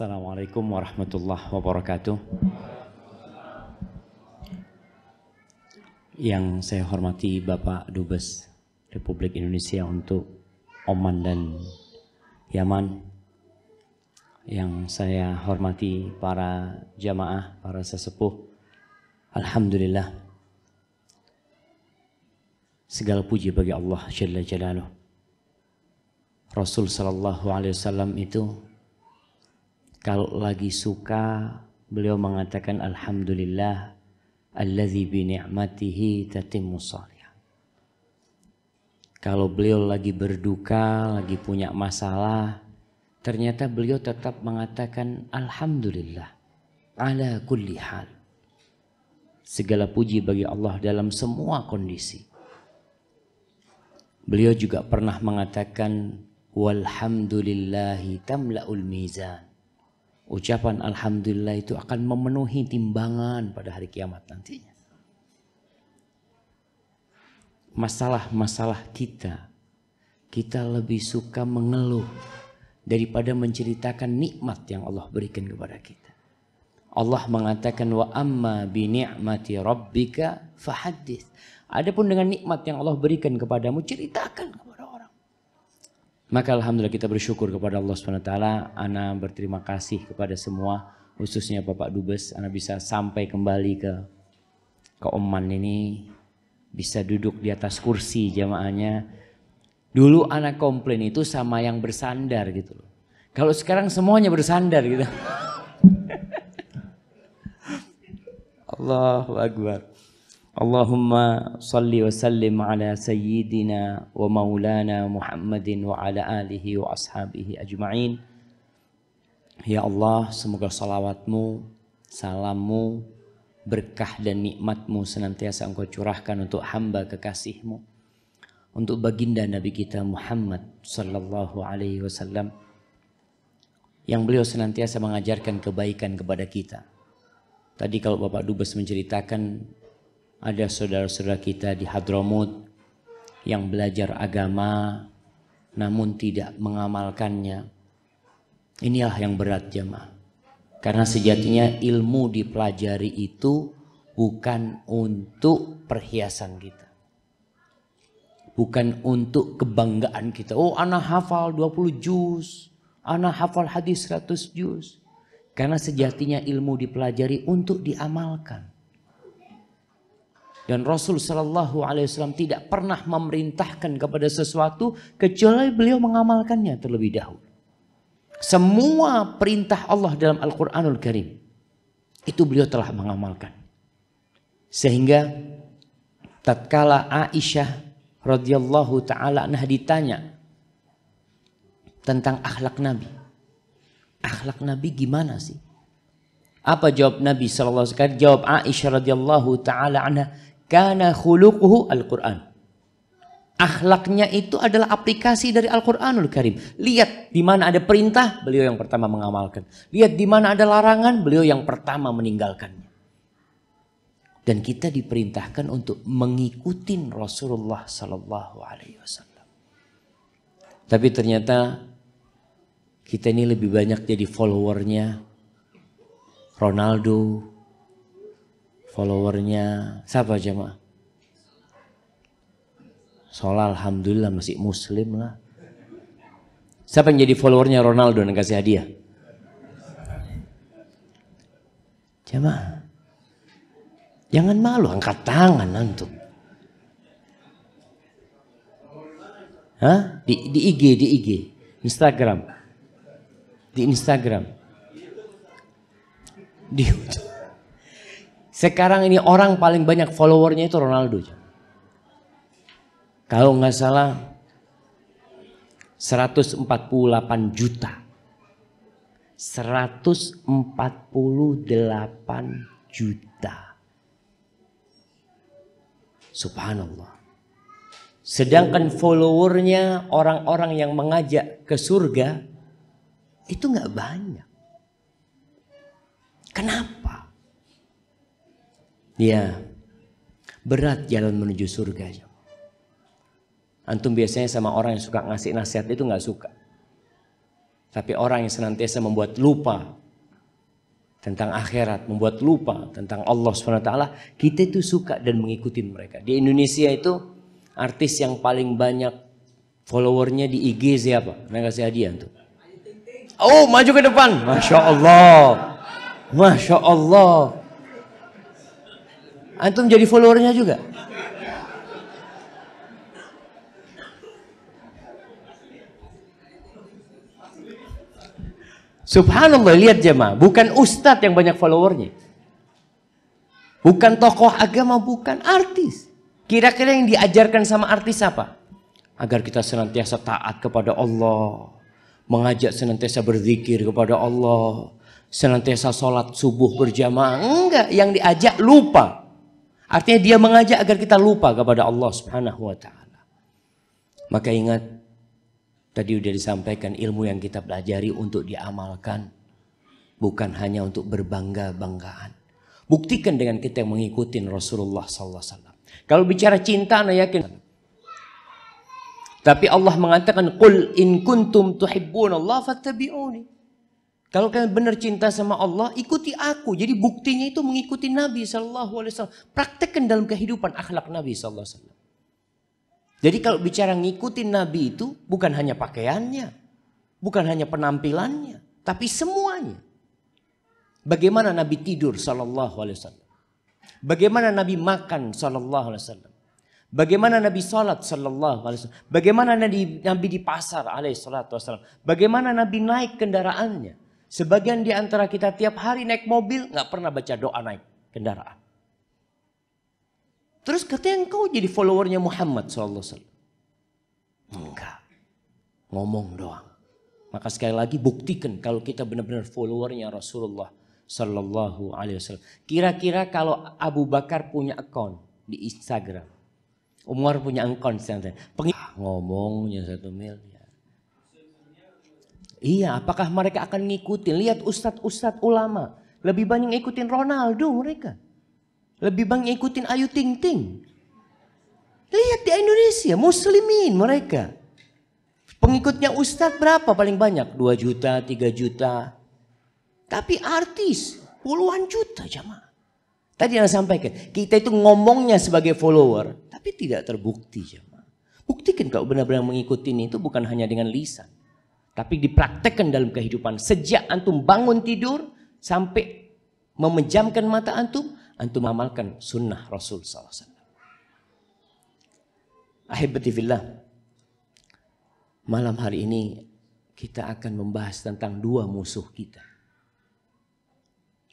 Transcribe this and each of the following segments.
Assalamualaikum warahmatullahi wabarakatuh. Yang saya hormati Bapak Dubes Republik Indonesia untuk Oman dan Yaman. Yang saya hormati para jamaah, para sesepuh. Alhamdulillah. Segala puji bagi Allah Jalla Jalaluh. Rasul Sallallahu Alaihi Wasallam itu kalau lagi suka, beliau mengatakan Alhamdulillah, alladzi bi ni'matihi tatimmu Kalau beliau lagi berduka, lagi punya masalah, ternyata beliau tetap mengatakan Alhamdulillah ala kulli hal. Segala puji bagi Allah dalam semua kondisi. Beliau juga pernah mengatakan walhamdulillahi tamlaul mizan. Ucapan Alhamdulillah itu akan memenuhi timbangan pada hari kiamat nantinya. Masalah-masalah kita, kita lebih suka mengeluh daripada menceritakan nikmat yang Allah berikan kepada kita. Allah mengatakan wa amma bi ni'mati rabbika fahaddits. Adapun dengan nikmat yang Allah berikan kepadamu ceritakan maka alhamdulillah kita bersyukur kepada Allah SWT. Ana berterima kasih kepada semua, khususnya Bapak Dubes. Ana bisa sampai kembali ke ke Oman ini, bisa duduk di atas kursi jamaahnya. Dulu Ana komplain itu sama yang bersandar gitu loh. Kalau sekarang semuanya bersandar gitu. Allahu Akbar. Allahumma salli wa sallim ala sayyidina wa maulana Muhammadin wa ala alihi wa ashabihi ajma'in. Ya Allah, semoga salawatmu, salammu, berkah dan nikmatmu senantiasa engkau curahkan untuk hamba kekasihmu. Untuk baginda Nabi kita Muhammad sallallahu alaihi wasallam yang beliau senantiasa mengajarkan kebaikan kepada kita. Tadi kalau Bapak Dubes menceritakan ada saudara-saudara kita di Hadramut yang belajar agama namun tidak mengamalkannya. Inilah yang berat jemaah. Karena sejatinya ilmu dipelajari itu bukan untuk perhiasan kita. Bukan untuk kebanggaan kita. Oh anak hafal 20 juz. Anak hafal hadis 100 juz. Karena sejatinya ilmu dipelajari untuk diamalkan. Dan Rasul Shallallahu Alaihi Wasallam tidak pernah memerintahkan kepada sesuatu kecuali beliau mengamalkannya terlebih dahulu. Semua perintah Allah dalam Al-Quranul Karim itu beliau telah mengamalkan. Sehingga tatkala Aisyah radhiyallahu taala nah ditanya tentang akhlak Nabi. Akhlak Nabi gimana sih? Apa jawab Nabi sallallahu alaihi wasallam? Jawab Aisyah radhiyallahu taala anha, karena khuluquhu Al-Quran. Akhlaknya itu adalah aplikasi dari Al-Quranul Karim. Lihat di mana ada perintah, beliau yang pertama mengamalkan. Lihat di mana ada larangan, beliau yang pertama meninggalkannya. Dan kita diperintahkan untuk mengikuti Rasulullah Sallallahu Alaihi Wasallam. Tapi ternyata kita ini lebih banyak jadi followernya Ronaldo, followernya siapa jemaah? Soalnya Alhamdulillah masih muslim lah. Siapa yang jadi followernya Ronaldo dan kasih hadiah? Jemaah. Jangan malu angkat tangan antum. Hah? Di, di IG, di IG, Instagram. Di Instagram. Di YouTube. Sekarang ini orang paling banyak followernya itu Ronaldo. Kalau nggak salah 148 juta. 148 juta. Subhanallah. Sedangkan followernya orang-orang yang mengajak ke surga itu nggak banyak. Kenapa? Ya. Berat jalan menuju surga. Antum biasanya sama orang yang suka ngasih nasihat itu nggak suka. Tapi orang yang senantiasa membuat lupa tentang akhirat, membuat lupa tentang Allah SWT, kita itu suka dan mengikuti mereka. Di Indonesia itu artis yang paling banyak followernya di IG siapa? Nah kasih hadiah tuh. Oh maju ke depan, masya Allah, masya Allah. Antum jadi followernya juga. Subhanallah, lihat jemaah. Bukan ustadz yang banyak followernya. Bukan tokoh agama, bukan artis. Kira-kira yang diajarkan sama artis apa? Agar kita senantiasa taat kepada Allah. Mengajak senantiasa berzikir kepada Allah. Senantiasa sholat subuh berjamaah. Enggak, yang diajak lupa. Artinya dia mengajak agar kita lupa kepada Allah Subhanahu wa taala. Maka ingat tadi sudah disampaikan ilmu yang kita pelajari untuk diamalkan bukan hanya untuk berbangga-banggaan. Buktikan dengan kita yang mengikuti Rasulullah sallallahu alaihi wasallam. Kalau bicara cinta ana yakin tapi Allah mengatakan qul in kuntum tuhibbunallaha fattabi'uni. Kalau kalian benar cinta sama Allah, ikuti aku. Jadi buktinya itu mengikuti Nabi Shallallahu Alaihi Wasallam. Praktekkan dalam kehidupan akhlak Nabi Shallallahu Alaihi Wasallam. Jadi kalau bicara ngikutin Nabi itu bukan hanya pakaiannya, bukan hanya penampilannya, tapi semuanya. Bagaimana Nabi tidur Shallallahu Alaihi Wasallam? Bagaimana Nabi makan Shallallahu Alaihi Wasallam? Bagaimana Nabi salat sallallahu alaihi wasallam? Bagaimana Nabi Nabi di pasar alaihi salatu wasallam? Bagaimana Nabi naik kendaraannya? Sebagian di antara kita tiap hari naik mobil nggak pernah baca doa naik kendaraan. Terus katanya engkau jadi followernya Muhammad SAW. Enggak. Ngomong doang. Maka sekali lagi buktikan kalau kita benar-benar followernya Rasulullah Sallallahu Alaihi Wasallam. Kira-kira kalau Abu Bakar punya account di Instagram, Umar punya account, pengin ah, ngomongnya satu mil. Iya, apakah mereka akan ngikutin? Lihat ustad-ustad ulama. Lebih banyak ngikutin Ronaldo mereka. Lebih banyak ngikutin Ayu Ting Ting. Lihat di Indonesia, muslimin mereka. Pengikutnya ustad berapa paling banyak? 2 juta, 3 juta. Tapi artis puluhan juta jamaah. Tadi yang sampaikan, kita itu ngomongnya sebagai follower, tapi tidak terbukti jamaah. Buktikan kalau benar-benar mengikuti ini, itu bukan hanya dengan lisan. Tapi dipraktekkan dalam kehidupan. Sejak antum bangun tidur sampai memejamkan mata antum, antum amalkan sunnah Rasul SAW. Ahibati Malam hari ini kita akan membahas tentang dua musuh kita.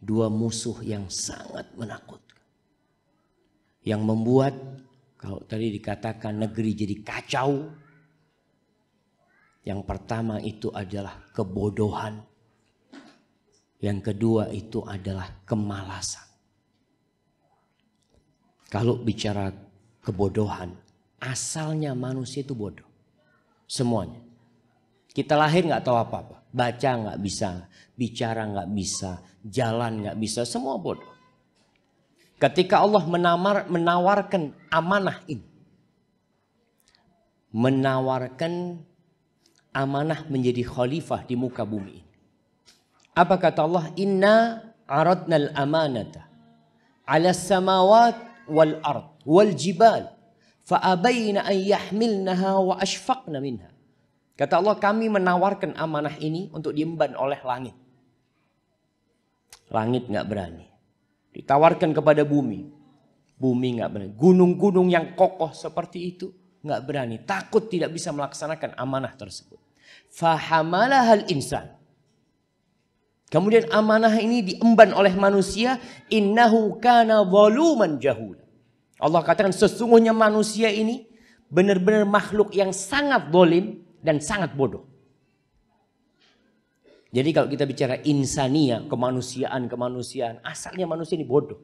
Dua musuh yang sangat menakutkan. Yang membuat kalau tadi dikatakan negeri jadi kacau, yang pertama itu adalah kebodohan. Yang kedua itu adalah kemalasan. Kalau bicara kebodohan, asalnya manusia itu bodoh. Semuanya. Kita lahir nggak tahu apa-apa. Baca nggak bisa, bicara nggak bisa, jalan nggak bisa, semua bodoh. Ketika Allah menamar, menawarkan amanah ini. Menawarkan amanah menjadi khalifah di muka bumi ini. Apa kata Allah? Inna aradnal amanata ala samawat wal ard wal jibal fa'abaina an yahmilnaha wa ashfaqna minha. Kata Allah kami menawarkan amanah ini untuk diemban oleh langit. Langit nggak berani. Ditawarkan kepada bumi. Bumi nggak berani. Gunung-gunung yang kokoh seperti itu nggak berani. Takut tidak bisa melaksanakan amanah tersebut. Fahamalah hal insan. Kemudian amanah ini diemban oleh manusia. Innahu kana waluman jahula. Allah katakan sesungguhnya manusia ini benar-benar makhluk yang sangat dolim dan sangat bodoh. Jadi kalau kita bicara insania, kemanusiaan, kemanusiaan, asalnya manusia ini bodoh.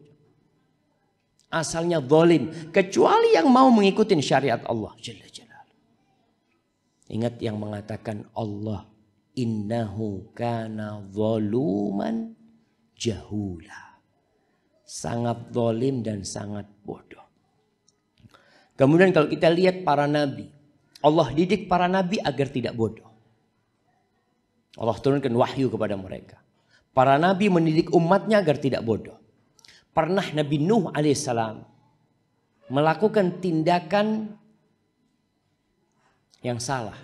Asalnya dolim. Kecuali yang mau mengikuti syariat Allah. Jalla Ingat yang mengatakan Allah innahu kana zaluman jahula. Sangat zalim dan sangat bodoh. Kemudian kalau kita lihat para nabi, Allah didik para nabi agar tidak bodoh. Allah turunkan wahyu kepada mereka. Para nabi mendidik umatnya agar tidak bodoh. Pernah Nabi Nuh alaihissalam melakukan tindakan yang salah.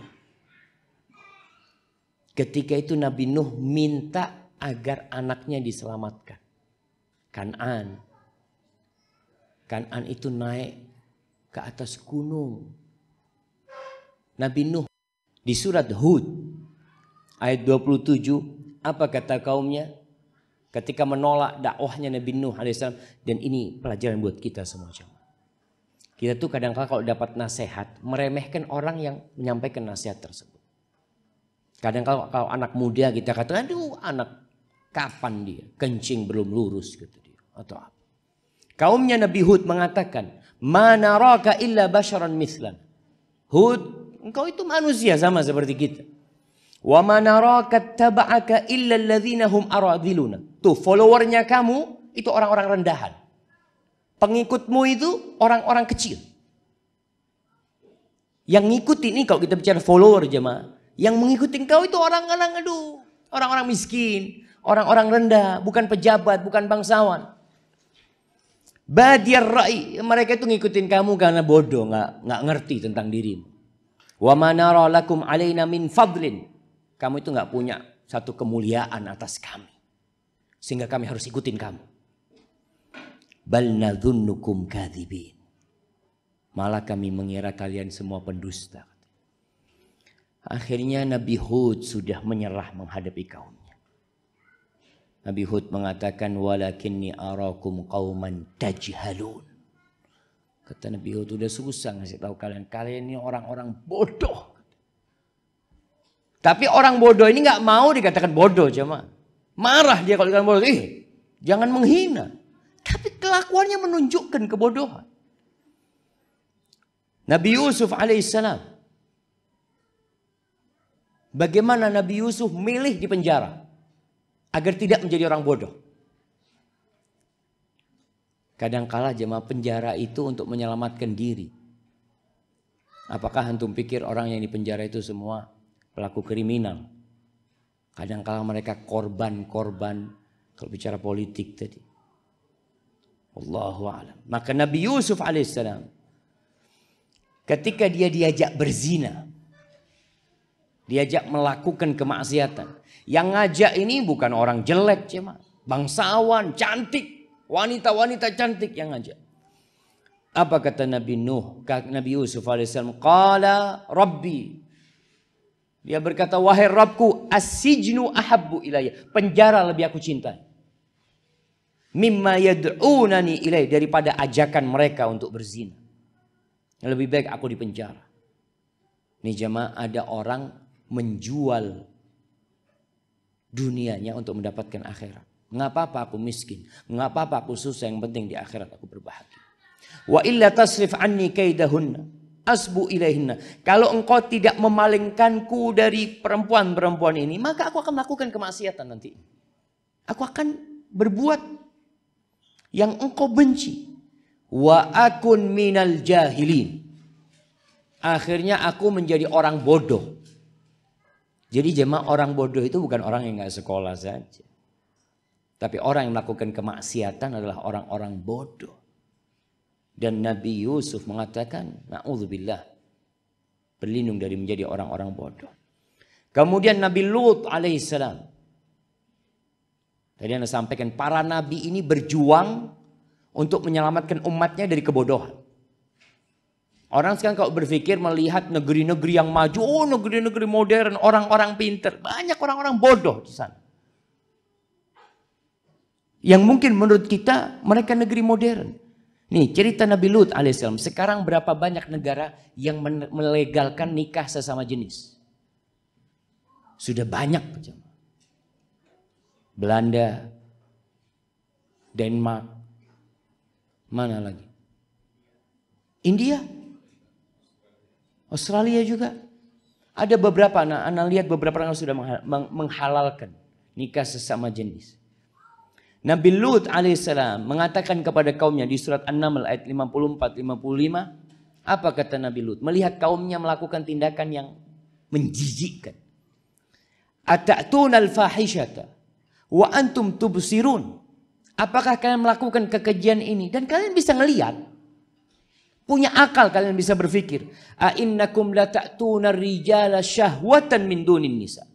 Ketika itu Nabi Nuh minta agar anaknya diselamatkan. Kanan. Kanan itu naik ke atas gunung. Nabi Nuh di surat Hud ayat 27 apa kata kaumnya? Ketika menolak dakwahnya Nabi Nuh alaihissalam dan ini pelajaran buat kita semua jemaah. Kita tuh kadang kala kalau dapat nasihat, meremehkan orang yang menyampaikan nasihat tersebut. Kadang kalau, kalau anak muda kita kata, aduh anak kapan dia kencing belum lurus gitu dia atau apa. Kaumnya Nabi Hud mengatakan, "Mana "Manaraka illa basharan mislan." Hud, engkau itu manusia sama seperti kita. Wa manaraka taba'aka illa alladhina hum aradiluna. Tuh followernya kamu itu orang-orang rendahan. Pengikutmu itu orang-orang kecil. Yang ngikutin ini kalau kita bicara follower jemaah. Yang mengikuti engkau itu orang-orang aduh. Orang-orang miskin. Orang-orang rendah. Bukan pejabat. Bukan bangsawan. Badiar ra'i. Mereka itu ngikutin kamu karena bodoh. Nggak, nggak ngerti tentang dirimu. Wa manara lakum alaina min fadlin. Kamu itu nggak punya satu kemuliaan atas kami. Sehingga kami harus ikutin kamu bal nadhunnukum kadzibin. Malah kami mengira kalian semua pendusta. Akhirnya Nabi Hud sudah menyerah menghadapi kaumnya. Nabi Hud mengatakan walakinni arakum qauman tajhalun. Kata Nabi Hud sudah susah ngasih tahu kalian. Kalian ini orang-orang bodoh. Tapi orang bodoh ini nggak mau dikatakan bodoh cuma marah dia kalau dikatakan bodoh. Ih, jangan menghina. Tapi Kelakuannya menunjukkan kebodohan. Nabi Yusuf alaihissalam. Bagaimana Nabi Yusuf milih di penjara agar tidak menjadi orang bodoh. Kadangkala jemaah penjara itu untuk menyelamatkan diri. Apakah hantum pikir orang yang di penjara itu semua pelaku kriminal? Kadangkala mereka korban-korban kalau bicara politik tadi. Allahu alam. Maka Nabi Yusuf alaihissalam ketika dia diajak berzina, diajak melakukan kemaksiatan. Yang ngajak ini bukan orang jelek cuma, bangsawan, cantik, wanita-wanita cantik yang ngajak. Apa kata Nabi Nuh, Nabi Yusuf alaihissalam? Qala Rabbi. Dia berkata, wahai Rabbku, asijnu ahabbu ilayya. Penjara lebih aku cintai mimma yad'unani ilaih daripada ajakan mereka untuk berzina. Lebih baik aku dipenjara. Nih jemaah ada orang menjual dunianya untuk mendapatkan akhirat. Nggak apa-apa aku miskin, nggak apa-apa aku susah, yang penting di akhirat aku berbahagia. Wa illa tasrif anni kaidahunna asbu ilaihinna. Kalau engkau tidak memalingkanku dari perempuan-perempuan ini, maka aku akan melakukan kemaksiatan nanti. Aku akan berbuat yang engkau benci. Wa akun minal jahilin. Akhirnya aku menjadi orang bodoh. Jadi jemaah orang bodoh itu bukan orang yang nggak sekolah saja. Tapi orang yang melakukan kemaksiatan adalah orang-orang bodoh. Dan Nabi Yusuf mengatakan, Na'udzubillah. Berlindung dari menjadi orang-orang bodoh. Kemudian Nabi Lut alaihissalam. Tadi Anda sampaikan para nabi ini berjuang untuk menyelamatkan umatnya dari kebodohan. Orang sekarang kalau berpikir melihat negeri-negeri yang maju, oh negeri-negeri modern, orang-orang pinter, banyak orang-orang bodoh di sana. Yang mungkin menurut kita mereka negeri modern. Nih cerita Nabi Lut alaihissalam. Sekarang berapa banyak negara yang melegalkan nikah sesama jenis? Sudah banyak. pejam. Belanda, Denmark, mana lagi? India, Australia juga. Ada beberapa anak, anak lihat beberapa orang sudah menghalalkan nikah sesama jenis. Nabi Lut alaihissalam mengatakan kepada kaumnya di surat An-Naml ayat 54 55 apa kata Nabi Lut? Melihat kaumnya melakukan tindakan yang menjijikkan. al fahishata Wa antum tubsirun. Apakah kalian melakukan kekejian ini? Dan kalian bisa melihat Punya akal kalian bisa berpikir. A innakum la rijala syahwatan min dunin nisa.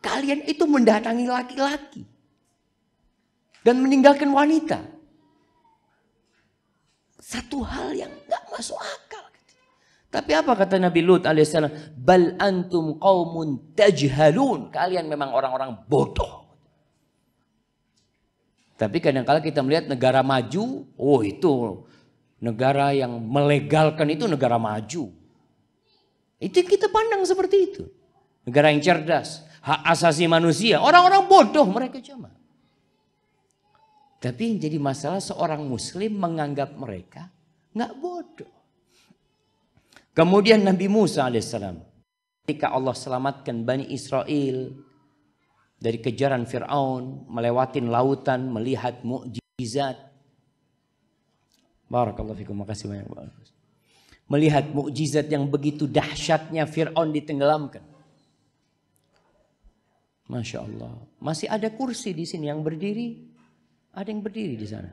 Kalian itu mendatangi laki-laki. Dan meninggalkan wanita. Satu hal yang gak masuk akal. Tapi apa kata Nabi Lut alaihissalam? Bal antum qaumun tajhalun. Kalian memang orang-orang bodoh. Tapi kadang-kala kita melihat negara maju, oh itu negara yang melegalkan itu negara maju. Itu yang kita pandang seperti itu. Negara yang cerdas, hak asasi manusia, orang-orang bodoh mereka cuma. Tapi yang jadi masalah seorang muslim menganggap mereka nggak bodoh. Kemudian Nabi Musa alaihissalam ketika Allah selamatkan Bani Israel dari kejaran Fir'aun, melewati lautan, melihat mukjizat. Barakallahu fikum, makasih banyak. Melihat mukjizat yang begitu dahsyatnya Fir'aun ditenggelamkan. Masya Allah. Masih ada kursi di sini yang berdiri. Ada yang berdiri di sana.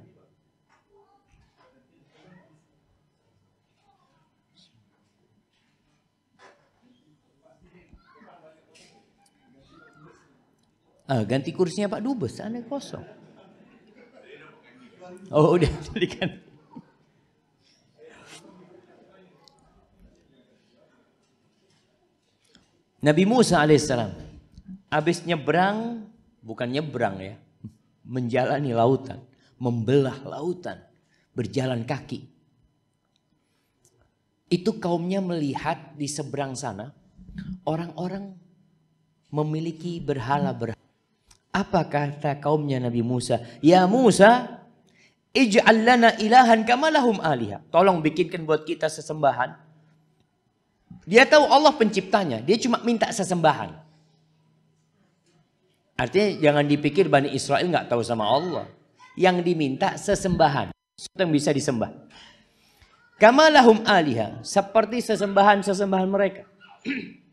Ah, ganti kursinya Pak Dubes, aneh kosong. Oh udah jadi kan. Nabi Musa alaihissalam habis nyebrang, bukan nyebrang ya, menjalani lautan, membelah lautan, berjalan kaki. Itu kaumnya melihat di seberang sana orang-orang memiliki berhala-berhala apa kata kaumnya Nabi Musa? Ya Musa, ij'al lana ilahan kamalahum aliha. Tolong bikinkan buat kita sesembahan. Dia tahu Allah penciptanya, dia cuma minta sesembahan. Artinya jangan dipikir Bani Israel nggak tahu sama Allah. Yang diminta sesembahan, sesuatu yang bisa disembah. Kamalahum aliha, seperti sesembahan-sesembahan mereka.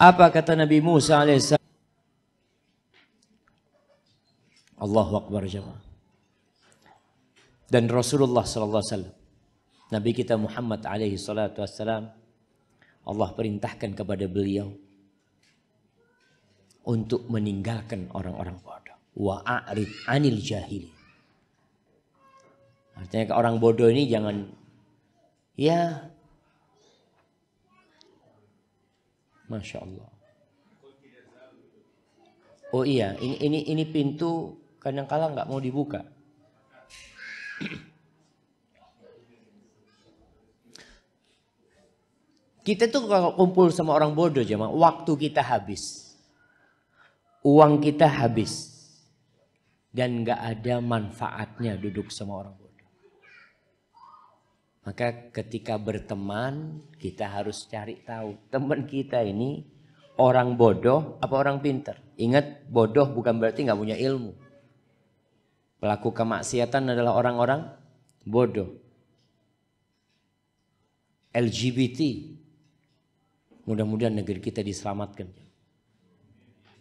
Apa kata Nabi Musa alaihissalam? Allahu Akbar jemaah. Dan Rasulullah sallallahu alaihi wasallam Nabi kita Muhammad alaihi salatu wassalam Allah perintahkan kepada beliau untuk meninggalkan orang-orang bodoh. Wa a'rid anil jahili. Artinya orang bodoh ini jangan ya Masya Allah. Oh iya, ini ini ini pintu kala nggak mau dibuka. Kita tuh kalau kumpul sama orang bodoh jemaah, waktu kita habis. Uang kita habis. Dan nggak ada manfaatnya duduk sama orang bodoh. Maka ketika berteman kita harus cari tahu teman kita ini orang bodoh apa orang pinter. Ingat bodoh bukan berarti nggak punya ilmu. Pelaku kemaksiatan adalah orang-orang bodoh. LGBT. Mudah-mudahan negeri kita diselamatkan.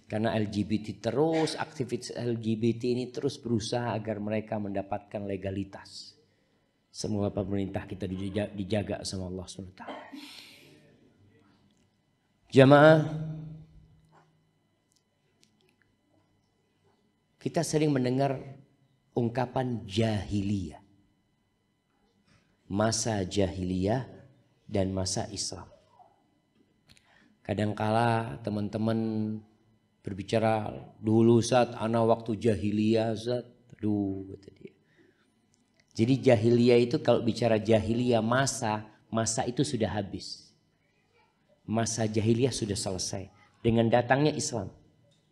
Karena LGBT terus, aktivis LGBT ini terus berusaha agar mereka mendapatkan legalitas semua pemerintah kita dijaga, sama Allah SWT. Jamaah, kita sering mendengar ungkapan jahiliyah. Masa jahiliyah dan masa Islam. Kadangkala teman-teman berbicara dulu saat anak waktu jahiliyah saat, aduh kata dia. Jadi jahiliyah itu kalau bicara jahiliyah masa, masa itu sudah habis. Masa jahiliyah sudah selesai dengan datangnya Islam,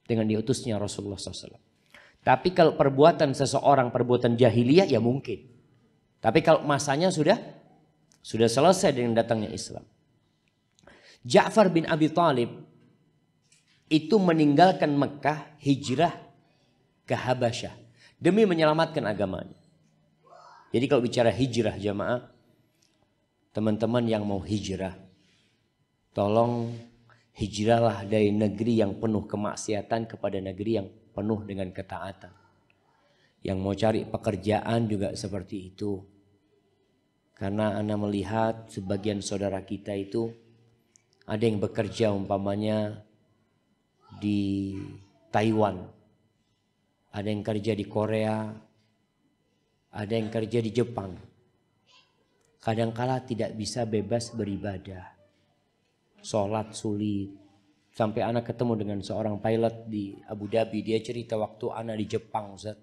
dengan diutusnya Rasulullah SAW. Tapi kalau perbuatan seseorang perbuatan jahiliyah ya mungkin. Tapi kalau masanya sudah sudah selesai dengan datangnya Islam. Ja'far bin Abi Thalib itu meninggalkan Mekah hijrah ke Habasyah demi menyelamatkan agamanya. Jadi kalau bicara hijrah jamaah, teman-teman yang mau hijrah, tolong hijrahlah dari negeri yang penuh kemaksiatan kepada negeri yang penuh dengan ketaatan. Yang mau cari pekerjaan juga seperti itu. Karena Anda melihat sebagian saudara kita itu ada yang bekerja umpamanya di Taiwan, ada yang kerja di Korea, ada yang kerja di Jepang. Kadangkala tidak bisa bebas beribadah. Sholat sulit. Sampai anak ketemu dengan seorang pilot di Abu Dhabi. Dia cerita waktu anak di Jepang Ustaz.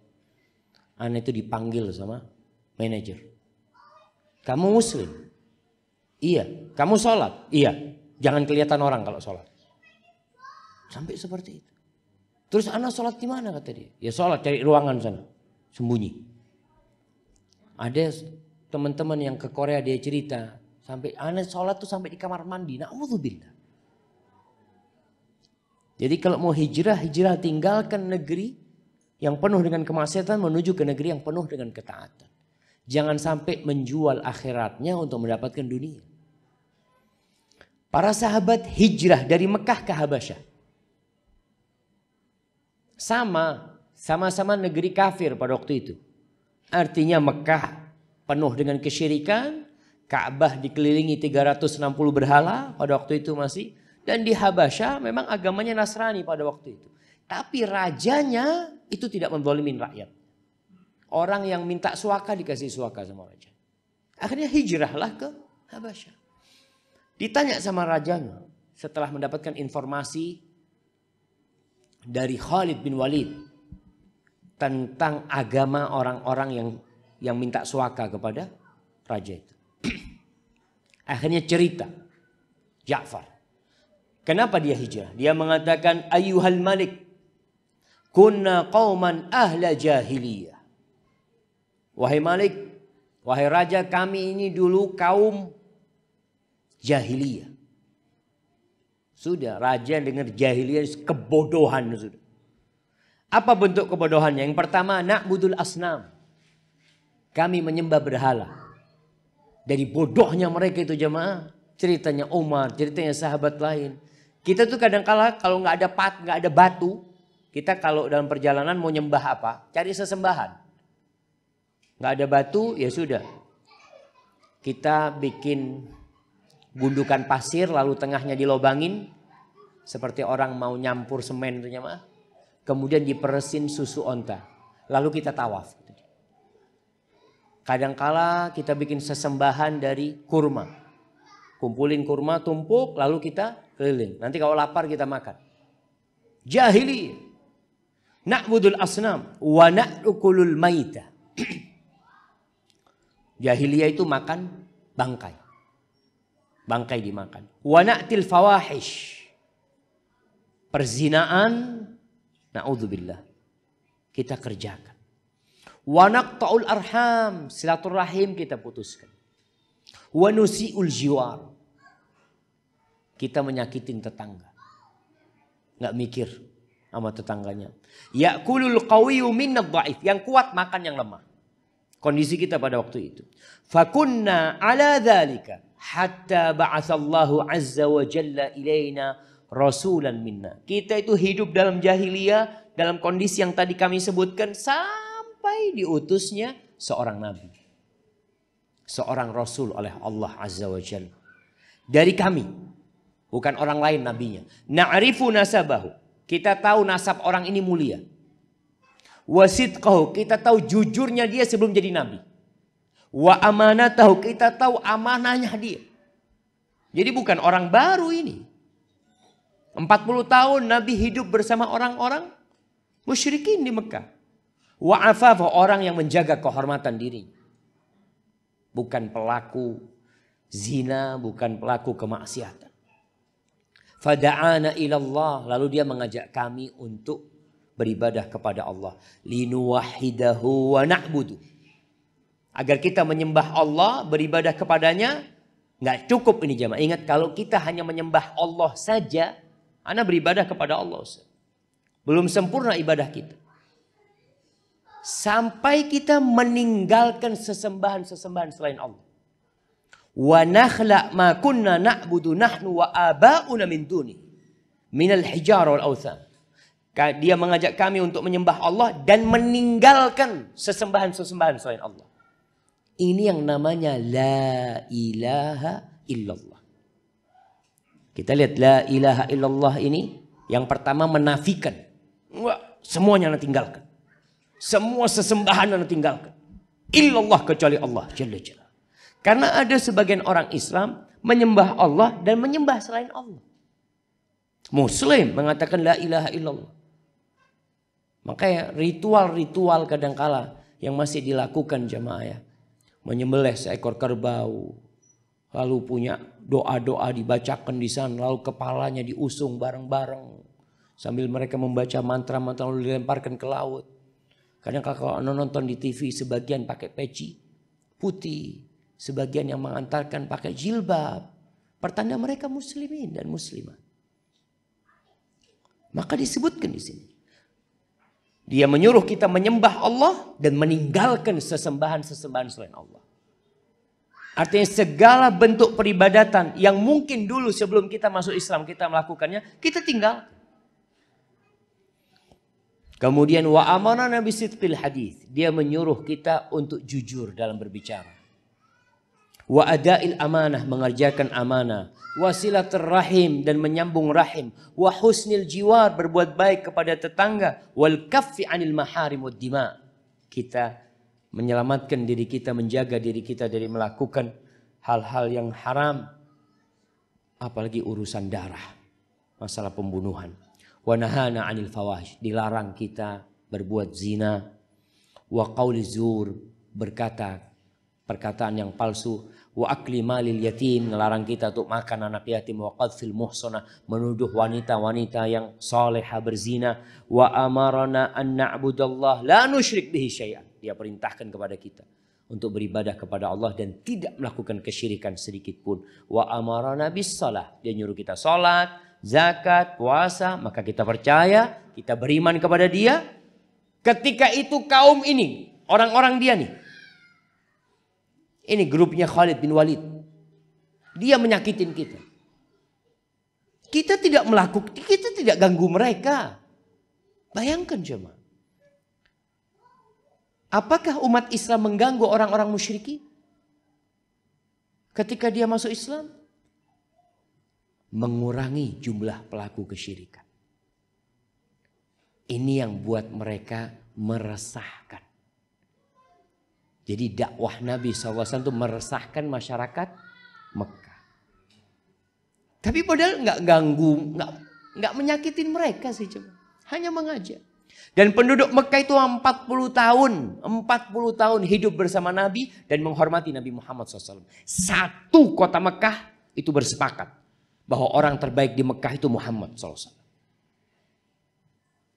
Anak itu dipanggil sama manajer. Kamu muslim? Iya. Kamu sholat? Iya. Jangan kelihatan orang kalau sholat. Sampai seperti itu. Terus anak sholat di mana kata dia? Ya sholat cari ruangan sana. Sembunyi. Ada teman-teman yang ke Korea dia cerita sampai aneh sholat tuh sampai di kamar mandi. Nauzubillah. Jadi kalau mau hijrah, hijrah tinggalkan negeri yang penuh dengan kemaksiatan menuju ke negeri yang penuh dengan ketaatan. Jangan sampai menjual akhiratnya untuk mendapatkan dunia. Para sahabat hijrah dari Mekah ke Habasyah. Sama, sama-sama negeri kafir pada waktu itu. Artinya Mekah penuh dengan kesyirikan, Ka'bah dikelilingi 360 berhala pada waktu itu masih dan di Habasyah memang agamanya Nasrani pada waktu itu. Tapi rajanya itu tidak membolimin rakyat. Orang yang minta suaka dikasih suaka sama raja. Akhirnya hijrahlah ke Habasyah. Ditanya sama rajanya setelah mendapatkan informasi dari Khalid bin Walid tentang agama orang-orang yang yang minta suaka kepada raja itu. Akhirnya cerita Ja'far. Kenapa dia hijrah? Dia mengatakan ayuhal malik kunna qauman ahla jahiliyah. Wahai Malik, wahai raja kami ini dulu kaum jahiliyah. Sudah raja dengar jahiliyah kebodohan sudah. Apa bentuk kebodohannya? Yang pertama, nak na'budul asnam. Kami menyembah berhala. Dari bodohnya mereka itu jemaah. Ceritanya Umar, ceritanya sahabat lain. Kita tuh kadang kala kalau nggak ada pat, nggak ada batu, kita kalau dalam perjalanan mau nyembah apa? Cari sesembahan. Nggak ada batu, ya sudah. Kita bikin gundukan pasir lalu tengahnya dilobangin seperti orang mau nyampur semen itu jemaah Kemudian diperesin susu onta. Lalu kita tawaf. Kadangkala kita bikin sesembahan dari kurma. Kumpulin kurma, tumpuk, lalu kita keliling. Nanti kalau lapar kita makan. Jahili. Na'budul asnam wa na'ukulul maita. Jahiliyah itu makan bangkai. Bangkai dimakan. Wa na'til fawahish. Perzinaan Na'udzubillah. Kita kerjakan. Wanak taul arham. Silaturahim kita putuskan. Wanusi'ul jiwar. Kita menyakitin tetangga. Nggak mikir sama tetangganya. Ya'kulul qawiyyu minnad dha'if. Yang kuat makan yang lemah. Kondisi kita pada waktu itu. Fakunna ala dhalika hatta ba'athallahu azza wa jalla ilaina rasulan minna. Kita itu hidup dalam jahiliyah, dalam kondisi yang tadi kami sebutkan sampai diutusnya seorang nabi. Seorang rasul oleh Allah Azza wa Jalla. Dari kami, bukan orang lain nabinya. Na'rifu nasabahu. Kita tahu nasab orang ini mulia. Wasit kau kita tahu jujurnya dia sebelum jadi nabi. Wa amanah tahu kita tahu amanahnya dia. Jadi bukan orang baru ini. 40 tahun Nabi hidup bersama orang-orang musyrikin di Mekah. Wa'afaf orang yang menjaga kehormatan diri. Bukan pelaku zina, bukan pelaku kemaksiatan. Fada'ana ilallah. Lalu dia mengajak kami untuk beribadah kepada Allah. Linuwahidahu wa na'budu. Agar kita menyembah Allah, beribadah kepadanya. Nggak cukup ini jamaah. Ingat kalau kita hanya menyembah Allah saja. Anda beribadah kepada Allah. Ustaz. Belum sempurna ibadah kita. Sampai kita meninggalkan sesembahan-sesembahan selain Allah. Wa nakhla ma kunna na'budu nahnu wa aba'una min duni. Minal hijar wal awthan. Dia mengajak kami untuk menyembah Allah dan meninggalkan sesembahan-sesembahan selain Allah. Ini yang namanya la ilaha illallah. Kita lihat la ilaha illallah ini yang pertama menafikan. Wah, semuanya Anda tinggalkan. Semua sesembahan Anda tinggalkan. Illallah kecuali Allah Jalla Jalla. Karena ada sebagian orang Islam menyembah Allah dan menyembah selain Allah. Muslim mengatakan la ilaha illallah. Makanya ritual-ritual kadangkala yang masih dilakukan jamaah ya. Menyembelih seekor kerbau, lalu punya doa-doa dibacakan di sana, lalu kepalanya diusung bareng-bareng. Sambil mereka membaca mantra-mantra lalu dilemparkan ke laut. Karena kalau nonton di TV sebagian pakai peci putih, sebagian yang mengantarkan pakai jilbab. Pertanda mereka muslimin dan muslimah. Maka disebutkan di sini. Dia menyuruh kita menyembah Allah dan meninggalkan sesembahan-sesembahan selain Allah. Artinya segala bentuk peribadatan yang mungkin dulu sebelum kita masuk Islam kita melakukannya, kita tinggal. Kemudian wa amana Nabi sidqil hadis. Dia menyuruh kita untuk jujur dalam berbicara. Wa adail amanah mengerjakan amanah. Wasilatul rahim dan menyambung rahim. Wa husnil jiwar berbuat baik kepada tetangga. Wal kaffi anil maharim dima. Kita menyelamatkan diri kita, menjaga diri kita dari melakukan hal-hal yang haram. Apalagi urusan darah, masalah pembunuhan. Wanahana anil fawash, dilarang kita berbuat zina. Wa qawli zur, berkata perkataan yang palsu wa akli malil yatim ngelarang kita untuk makan anak yatim wa qadfil muhsana menuduh wanita-wanita yang soleha berzina wa amarana an na'budallah la nushrik bihi syai'an dia perintahkan kepada kita untuk beribadah kepada Allah dan tidak melakukan kesyirikan sedikit pun. Wa amara nabi salah. Dia nyuruh kita salat, zakat, puasa, maka kita percaya, kita beriman kepada dia. Ketika itu kaum ini, orang-orang dia nih. Ini grupnya Khalid bin Walid. Dia menyakitin kita. Kita tidak melakukan, kita tidak ganggu mereka. Bayangkan jemaah. Apakah umat Islam mengganggu orang-orang musyriki? Ketika dia masuk Islam? Mengurangi jumlah pelaku kesyirikan. Ini yang buat mereka meresahkan. Jadi dakwah Nabi SAW itu meresahkan masyarakat Mekah. Tapi padahal nggak ganggu, nggak nggak menyakitin mereka sih cuma hanya mengajak. Dan penduduk Mekah itu 40 tahun, 40 tahun hidup bersama Nabi dan menghormati Nabi Muhammad SAW. Satu kota Mekah itu bersepakat bahwa orang terbaik di Mekah itu Muhammad SAW.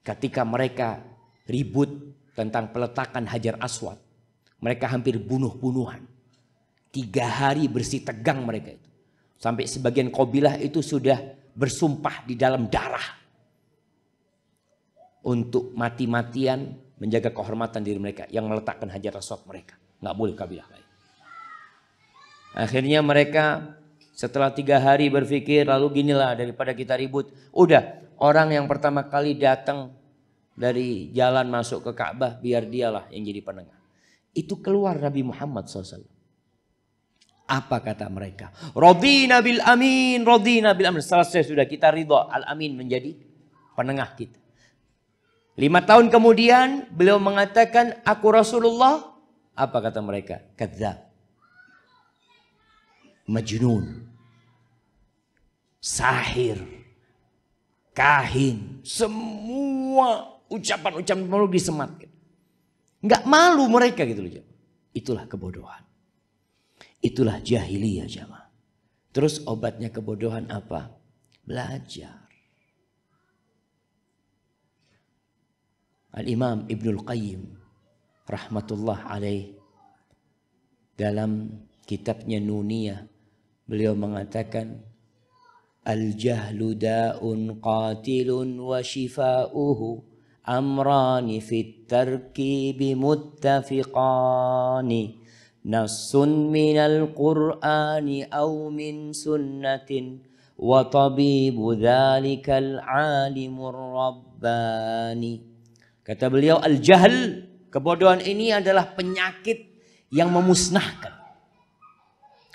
Ketika mereka ribut tentang peletakan Hajar Aswad, mereka hampir bunuh-bunuhan. Tiga hari bersih tegang mereka itu. Sampai sebagian kobilah itu sudah bersumpah di dalam darah untuk mati-matian menjaga kehormatan diri mereka yang meletakkan hajar rasul mereka. Nggak boleh kabilah lain. Akhirnya mereka setelah tiga hari berpikir lalu ginilah daripada kita ribut. Udah orang yang pertama kali datang dari jalan masuk ke Ka'bah biar dialah yang jadi penengah. Itu keluar Nabi Muhammad SAW. Apa kata mereka? Rodi bil amin, Rodi bil amin. Selesai sudah kita ridho al amin menjadi penengah kita. Lima tahun kemudian beliau mengatakan aku Rasulullah. Apa kata mereka? Kedza. Majnun. Sahir. Kahin. Semua ucapan-ucapan malu disematkan. Enggak malu mereka gitu loh. Itulah kebodohan. Itulah jahiliyah jamaah. Terus obatnya kebodohan apa? Belajar. Al-Imam Ibnul Qayyim rahmatullah alaih dalam kitabnya Nunia beliau mengatakan Al-jahlu da'un qatilun wa shifa'uhu amrani fit tarkibi muttafiqani min al qur'ani aw min sunnatin wa tabibu dhalikal alimur rabbani Kata beliau al-jahl, kebodohan ini adalah penyakit yang memusnahkan.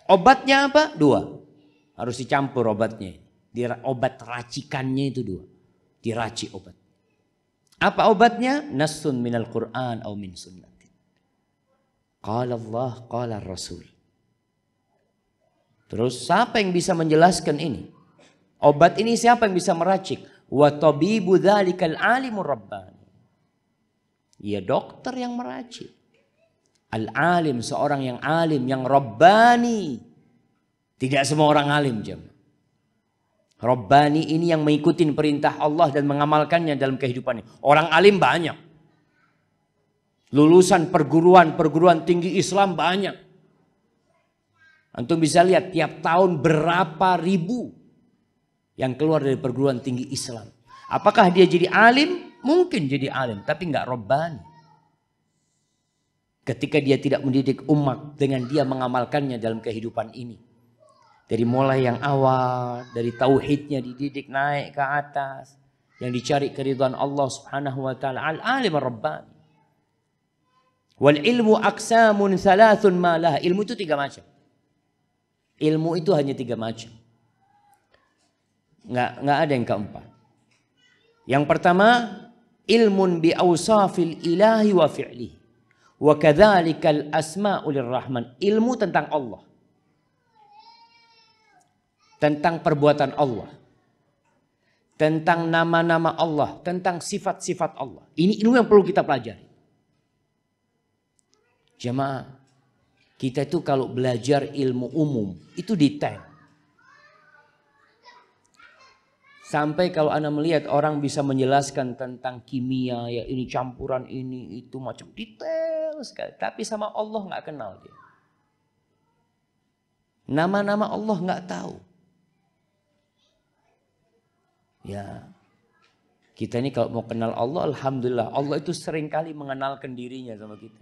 Obatnya apa? Dua. Harus dicampur obatnya. Di, obat racikannya itu dua. Diracik obat. Apa obatnya? Nasun minal Qur'an atau min sunnatin. Qala Allah, qala Rasul. Terus siapa yang bisa menjelaskan ini? Obat ini siapa yang bisa meracik? Wa tabibu dzalikal alimur rabban. Ya dokter yang meracik. Al-alim seorang yang alim, yang robbani. Tidak semua orang alim jam. Robbani ini yang mengikuti perintah Allah dan mengamalkannya dalam kehidupannya. Orang alim banyak. Lulusan perguruan-perguruan tinggi Islam banyak. Antum bisa lihat tiap tahun berapa ribu yang keluar dari perguruan tinggi Islam. Apakah dia jadi alim? mungkin jadi alim tapi nggak robbani. Ketika dia tidak mendidik umat dengan dia mengamalkannya dalam kehidupan ini. Dari mulai yang awal, dari tauhidnya dididik naik ke atas. Yang dicari keriduan Allah subhanahu wa ta'ala. Al-alim rabbani. Wal ilmu aksamun thalathun malah. Ilmu itu tiga macam. Ilmu itu hanya tiga macam. Nggak, nggak ada yang keempat. Yang pertama ilmun bi awsafil ilahi wa fi'li wa kadzalikal asmaul rahman ilmu tentang Allah tentang perbuatan Allah tentang nama-nama Allah tentang sifat-sifat Allah ini ilmu yang perlu kita pelajari jemaah kita itu kalau belajar ilmu umum itu di tank Sampai kalau Anda melihat orang bisa menjelaskan tentang kimia, ya ini campuran ini, itu macam detail sekali. Tapi sama Allah nggak kenal dia. Nama-nama Allah nggak tahu. Ya, kita ini kalau mau kenal Allah, Alhamdulillah. Allah itu sering kali mengenalkan dirinya sama kita.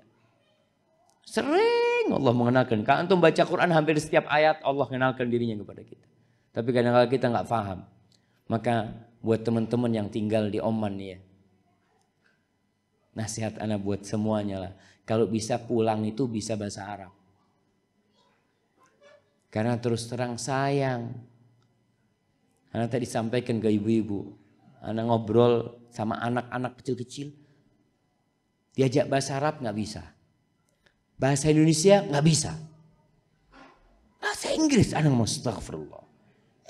Sering Allah mengenalkan. Kalau antum baca Quran hampir setiap ayat Allah mengenalkan dirinya kepada kita. Tapi kadang-kadang kita nggak paham. Maka buat teman-teman yang tinggal di Oman ya. Nasihat anak buat semuanya lah. Kalau bisa pulang itu bisa bahasa Arab. Karena terus terang sayang. Anak tadi sampaikan ke ibu-ibu. Anak ngobrol sama anak-anak kecil-kecil. Diajak bahasa Arab nggak bisa. Bahasa Indonesia nggak bisa. Bahasa Inggris anak mau astagfirullah.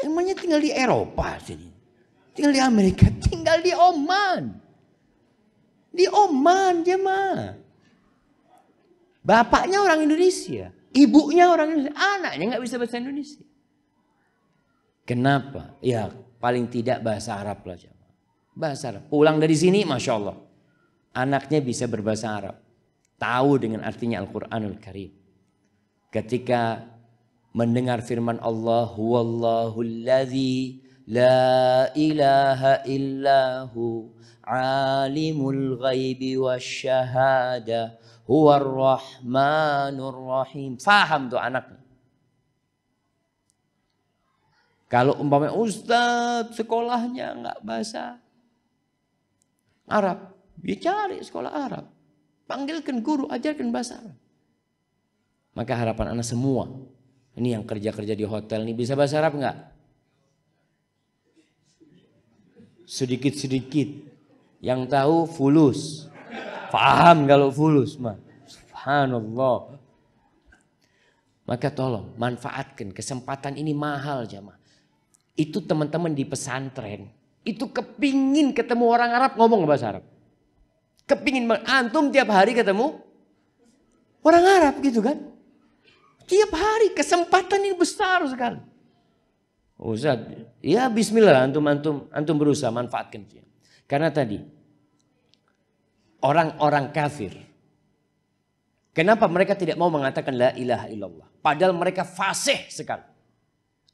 Emangnya tinggal di Eropa jadi tinggal di Amerika, tinggal di Oman. Di Oman dia mah. Bapaknya orang Indonesia, ibunya orang Indonesia, anaknya nggak bisa bahasa Indonesia. Kenapa? Ya paling tidak bahasa Arab lah jemaah. Bahasa Arab. Pulang dari sini, masya Allah, anaknya bisa berbahasa Arab. Tahu dengan artinya Al-Quranul Karim. Ketika mendengar firman Allah, Wallahu alladhi لا إله إلا هو عالم الغيب والشهادة هو الرحمن الرحيم faham tuh anaknya kalau umpamanya Ustadz sekolahnya nggak bahasa Arab dia ya cari sekolah Arab panggilkan guru ajarkan bahasa Arab maka harapan anak semua ini yang kerja-kerja di hotel ini bisa bahasa Arab nggak sedikit-sedikit. Yang tahu fulus. paham kalau fulus mah. Subhanallah. Maka tolong manfaatkan kesempatan ini mahal jamaah. Itu teman-teman di pesantren. Itu kepingin ketemu orang Arab ngomong bahasa Arab. Kepingin antum tiap hari ketemu orang Arab gitu kan. Tiap hari kesempatan ini besar sekali. Ustaz, oh, ya bismillah antum antum antum berusaha manfaatkan dia. Karena tadi orang-orang kafir kenapa mereka tidak mau mengatakan la ilaha illallah padahal mereka fasih sekali.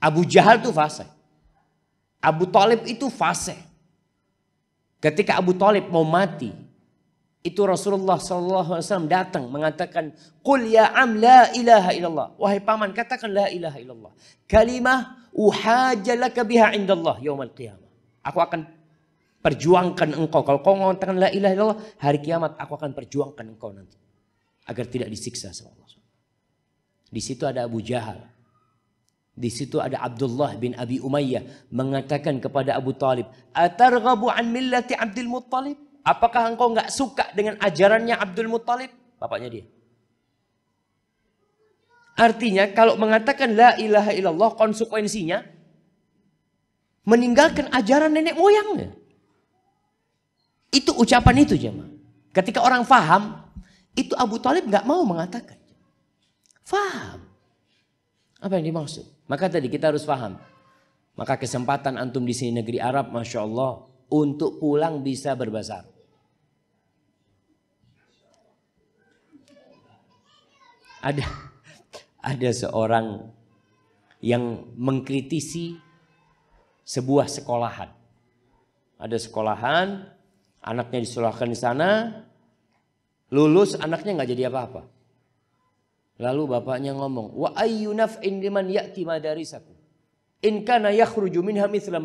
Abu Jahal itu fasih. Abu Talib itu fasih. Ketika Abu Talib mau mati, itu Rasulullah SAW datang mengatakan, Qul ya am la ilaha illallah. Wahai paman, katakan la ilaha illallah. Kalimah uhajalaka biha indallah yawmal qiyamah. Aku akan perjuangkan engkau. Kalau kau mengatakan la ilaha illallah, hari kiamat aku akan perjuangkan engkau nanti. Agar tidak disiksa sama Allah. Di situ ada Abu Jahal. Di situ ada Abdullah bin Abi Umayyah mengatakan kepada Abu Talib, Atarghabu an millati Abdul Muttalib? Apakah engkau nggak suka dengan ajarannya Abdul Muthalib? Bapaknya dia. Artinya kalau mengatakan la ilaha illallah konsekuensinya meninggalkan ajaran nenek moyangnya. Itu ucapan itu jemaah. Ketika orang faham, itu Abu Talib nggak mau mengatakan. Faham. Apa yang dimaksud? Maka tadi kita harus faham. Maka kesempatan antum di sini negeri Arab, masya Allah, untuk pulang bisa berbahasa Arab. ada ada seorang yang mengkritisi sebuah sekolahan. Ada sekolahan, anaknya disekolahkan di sana, lulus anaknya nggak jadi apa-apa. Lalu bapaknya ngomong, "Wa ayyunaf indiman ya'ti madarisaku in kana yakhruju minha mithla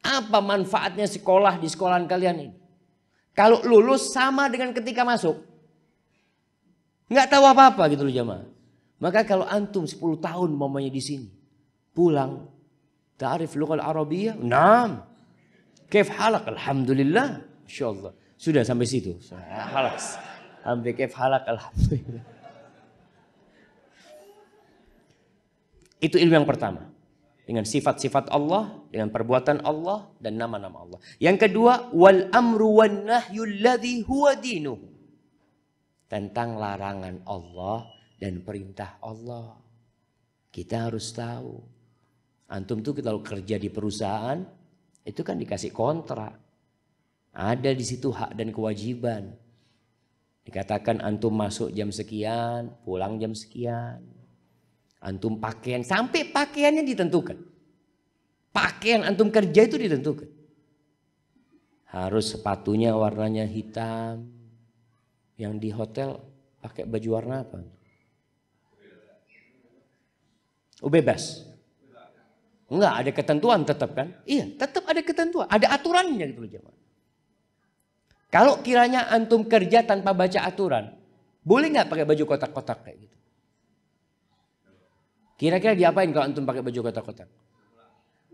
Apa manfaatnya sekolah di sekolahan kalian ini? Kalau lulus sama dengan ketika masuk. Nggak tahu apa-apa gitu loh jamaah. Maka kalau antum 10 tahun mamanya di sini, pulang, ta'arif lughal arabiyah? Naam. Kef halak? Alhamdulillah. Insyaallah. Sudah sampai situ. Halas. Sampai kef halak alhamdulillah. Itu ilmu yang pertama. Dengan sifat-sifat Allah, dengan perbuatan Allah dan nama-nama Allah. Yang kedua, wal amru wan nahyu alladhi huwa dinuhu tentang larangan Allah dan perintah Allah. Kita harus tahu. Antum tuh kalau kerja di perusahaan itu kan dikasih kontrak. Ada di situ hak dan kewajiban. Dikatakan antum masuk jam sekian, pulang jam sekian. Antum pakaian sampai pakaiannya ditentukan. Pakaian antum kerja itu ditentukan. Harus sepatunya warnanya hitam, yang di hotel pakai baju warna apa? Oh bebas. Enggak, ada ketentuan tetap kan? Iya, tetap ada ketentuan, ada aturannya gitu loh jemaah. Kalau kiranya antum kerja tanpa baca aturan, boleh nggak pakai baju kotak-kotak kayak gitu? Kira-kira diapain kalau antum pakai baju kotak-kotak?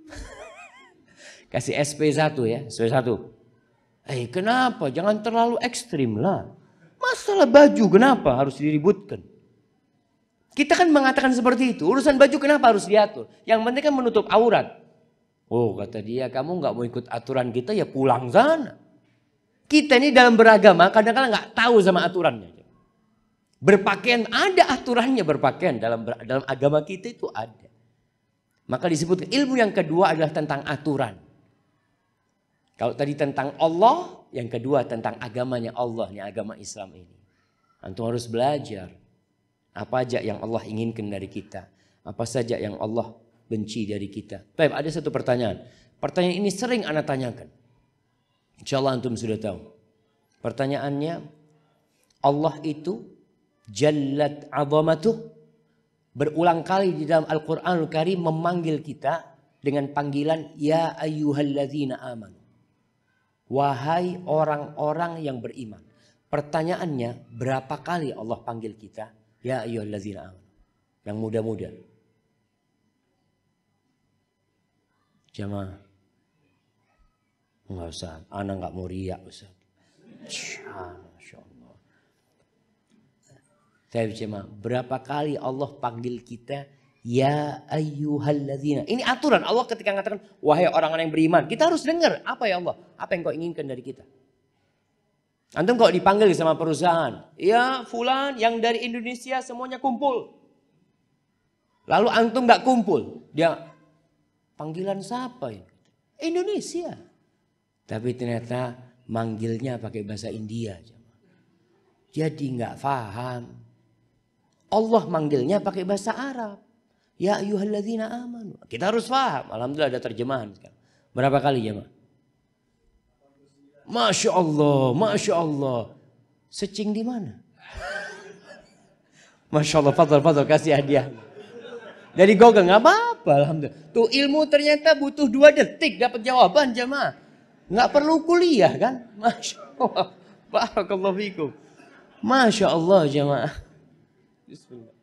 Kasih SP1 ya, SP1. Eh kenapa? Jangan terlalu ekstrim lah. Masalah baju kenapa harus diributkan? Kita kan mengatakan seperti itu. Urusan baju kenapa harus diatur? Yang penting kan menutup aurat. Oh kata dia kamu nggak mau ikut aturan kita ya pulang sana. Kita ini dalam beragama kadang-kadang nggak -kadang tahu sama aturannya. Berpakaian ada aturannya berpakaian dalam dalam agama kita itu ada. Maka disebut ilmu yang kedua adalah tentang aturan. Kalau tadi tentang Allah, yang kedua tentang agamanya Allah, nih agama Islam ini. Antum harus belajar apa aja yang Allah inginkan dari kita, apa saja yang Allah benci dari kita. Baik, ada satu pertanyaan. Pertanyaan ini sering anak tanyakan. Insya Allah antum sudah tahu. Pertanyaannya, Allah itu jallat azamatuh berulang kali di dalam Al-Qur'anul Karim memanggil kita dengan panggilan ya ayyuhalladzina amanu. Wahai orang-orang yang beriman. Pertanyaannya, berapa kali Allah panggil kita? Ya ayuhallazina amanu. Yang muda-muda. Jamaah. Enggak usah, anak enggak mau riak Masya Allah. Saya berjamaah, berapa kali Allah panggil kita Ya ayyuhalladzina. Ini aturan Allah ketika mengatakan wahai orang-orang yang beriman. Kita harus dengar apa ya Allah? Apa yang kau inginkan dari kita? Antum kalau dipanggil sama perusahaan, ya fulan yang dari Indonesia semuanya kumpul. Lalu antum nggak kumpul, dia panggilan siapa ini? Indonesia. Tapi ternyata manggilnya pakai bahasa India. Jadi nggak paham. Allah manggilnya pakai bahasa Arab. Ya ayuhalladzina amanu. Kita harus paham. Alhamdulillah ada terjemahan sekarang. Berapa kali jemaah? Masya Allah, Masya Allah. Secing di mana? Masya Allah, Fadol, Fadol kasih hadiah. Dari Google nggak apa-apa, alhamdulillah. Tuh ilmu ternyata butuh dua detik dapat jawaban jemaah. Nggak perlu kuliah kan? Masya Allah. Barakallahu fikum. Masya Allah jemaah. Bismillah.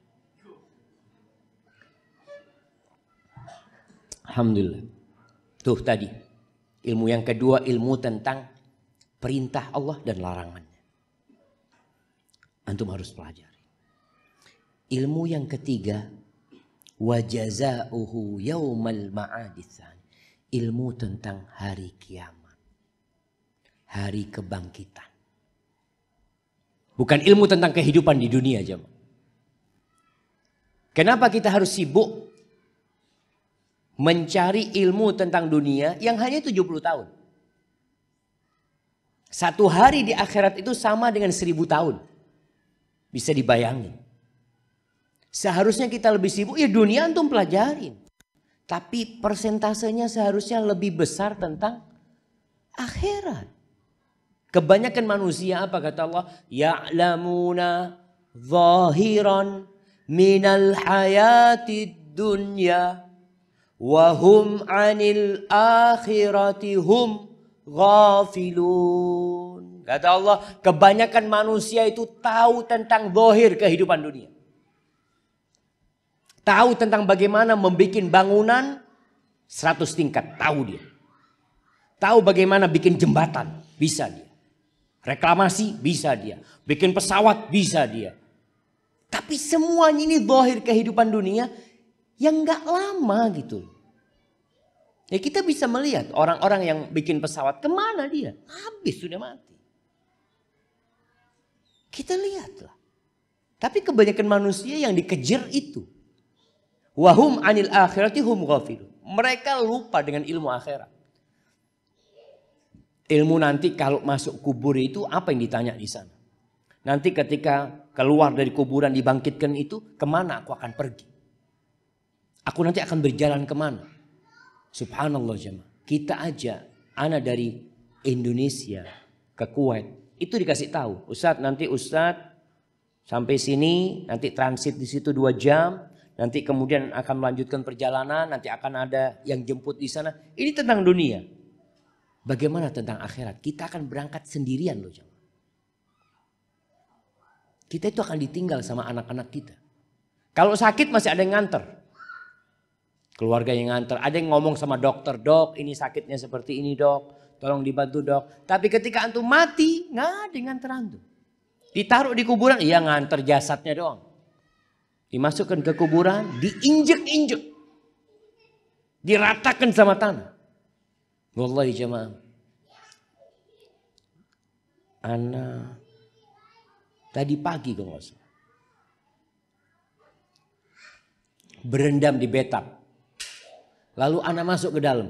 Alhamdulillah. Tuh tadi. Ilmu yang kedua ilmu tentang perintah Allah dan larangannya. Antum harus pelajari. Ilmu yang ketiga wajazauhu yaumal maadisan, Ilmu tentang hari kiamat. Hari kebangkitan. Bukan ilmu tentang kehidupan di dunia, jemaah. Kenapa kita harus sibuk mencari ilmu tentang dunia yang hanya 70 tahun. Satu hari di akhirat itu sama dengan seribu tahun. Bisa dibayangin. Seharusnya kita lebih sibuk, ya dunia antum pelajarin. Tapi persentasenya seharusnya lebih besar tentang akhirat. Kebanyakan manusia apa kata Allah? Ya'lamuna zahiran minal hayati dunya wahum anil akhiratihum ghafilun. Kata Allah, kebanyakan manusia itu tahu tentang zahir kehidupan dunia. Tahu tentang bagaimana membuat bangunan 100 tingkat, tahu dia. Tahu bagaimana bikin jembatan, bisa dia. Reklamasi, bisa dia. Bikin pesawat, bisa dia. Tapi semuanya ini zahir kehidupan dunia yang nggak lama gitu loh. Ya kita bisa melihat orang-orang yang bikin pesawat kemana dia. Habis sudah mati. Kita lihatlah. Tapi kebanyakan manusia yang dikejar itu. Wahum anil akhirati hum ghafilun. Mereka lupa dengan ilmu akhirat. Ilmu nanti kalau masuk kubur itu apa yang ditanya di sana. Nanti ketika keluar dari kuburan dibangkitkan itu kemana aku akan pergi. Aku nanti akan berjalan kemana Subhanallah jemaah. Kita aja anak dari Indonesia ke Kuwait itu dikasih tahu, Ustadz nanti Ustadz sampai sini, nanti transit di situ dua jam, nanti kemudian akan melanjutkan perjalanan, nanti akan ada yang jemput di sana. Ini tentang dunia. Bagaimana tentang akhirat? Kita akan berangkat sendirian loh jemaah. Kita itu akan ditinggal sama anak-anak kita. Kalau sakit masih ada yang nganter. Keluarga yang nganter, ada yang ngomong sama dokter, dok ini sakitnya seperti ini dok, tolong dibantu dok. Tapi ketika antum mati, nggak ada yang nganter antum. Ditaruh di kuburan, iya nganter jasadnya doang. Dimasukkan ke kuburan, diinjek-injek. Diratakan sama tanah. Wallahi jemaah. Ana Tadi pagi kalau nggak salah. Berendam di betap. Lalu Ana masuk ke dalam.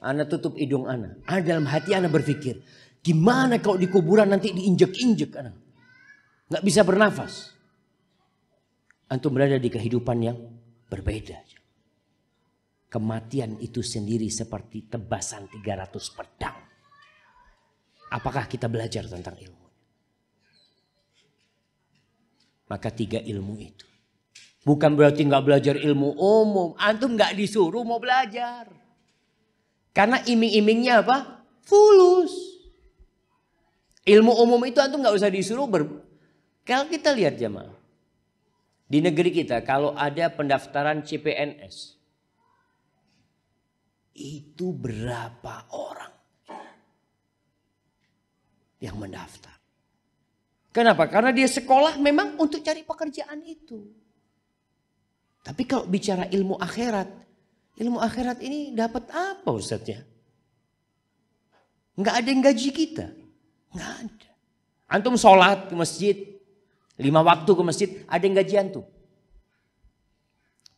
Ana tutup hidung Ana. Ana dalam hati Ana berpikir. Gimana kalau di kuburan nanti diinjek-injek Ana. Gak bisa bernafas. Antum berada di kehidupan yang berbeda. Kematian itu sendiri seperti tebasan 300 pedang. Apakah kita belajar tentang ilmu? Maka tiga ilmu itu Bukan berarti nggak belajar ilmu umum. Antum nggak disuruh mau belajar. Karena iming-imingnya apa? Fulus. Ilmu umum itu antum nggak usah disuruh ber... Kalau kita lihat jemaah. Di negeri kita kalau ada pendaftaran CPNS. Itu berapa orang yang mendaftar. Kenapa? Karena dia sekolah memang untuk cari pekerjaan itu. Tapi kalau bicara ilmu akhirat, ilmu akhirat ini dapat apa Ustaznya? Enggak ada yang gaji kita. Nggak ada. Antum sholat ke masjid, lima waktu ke masjid, ada yang gaji antum.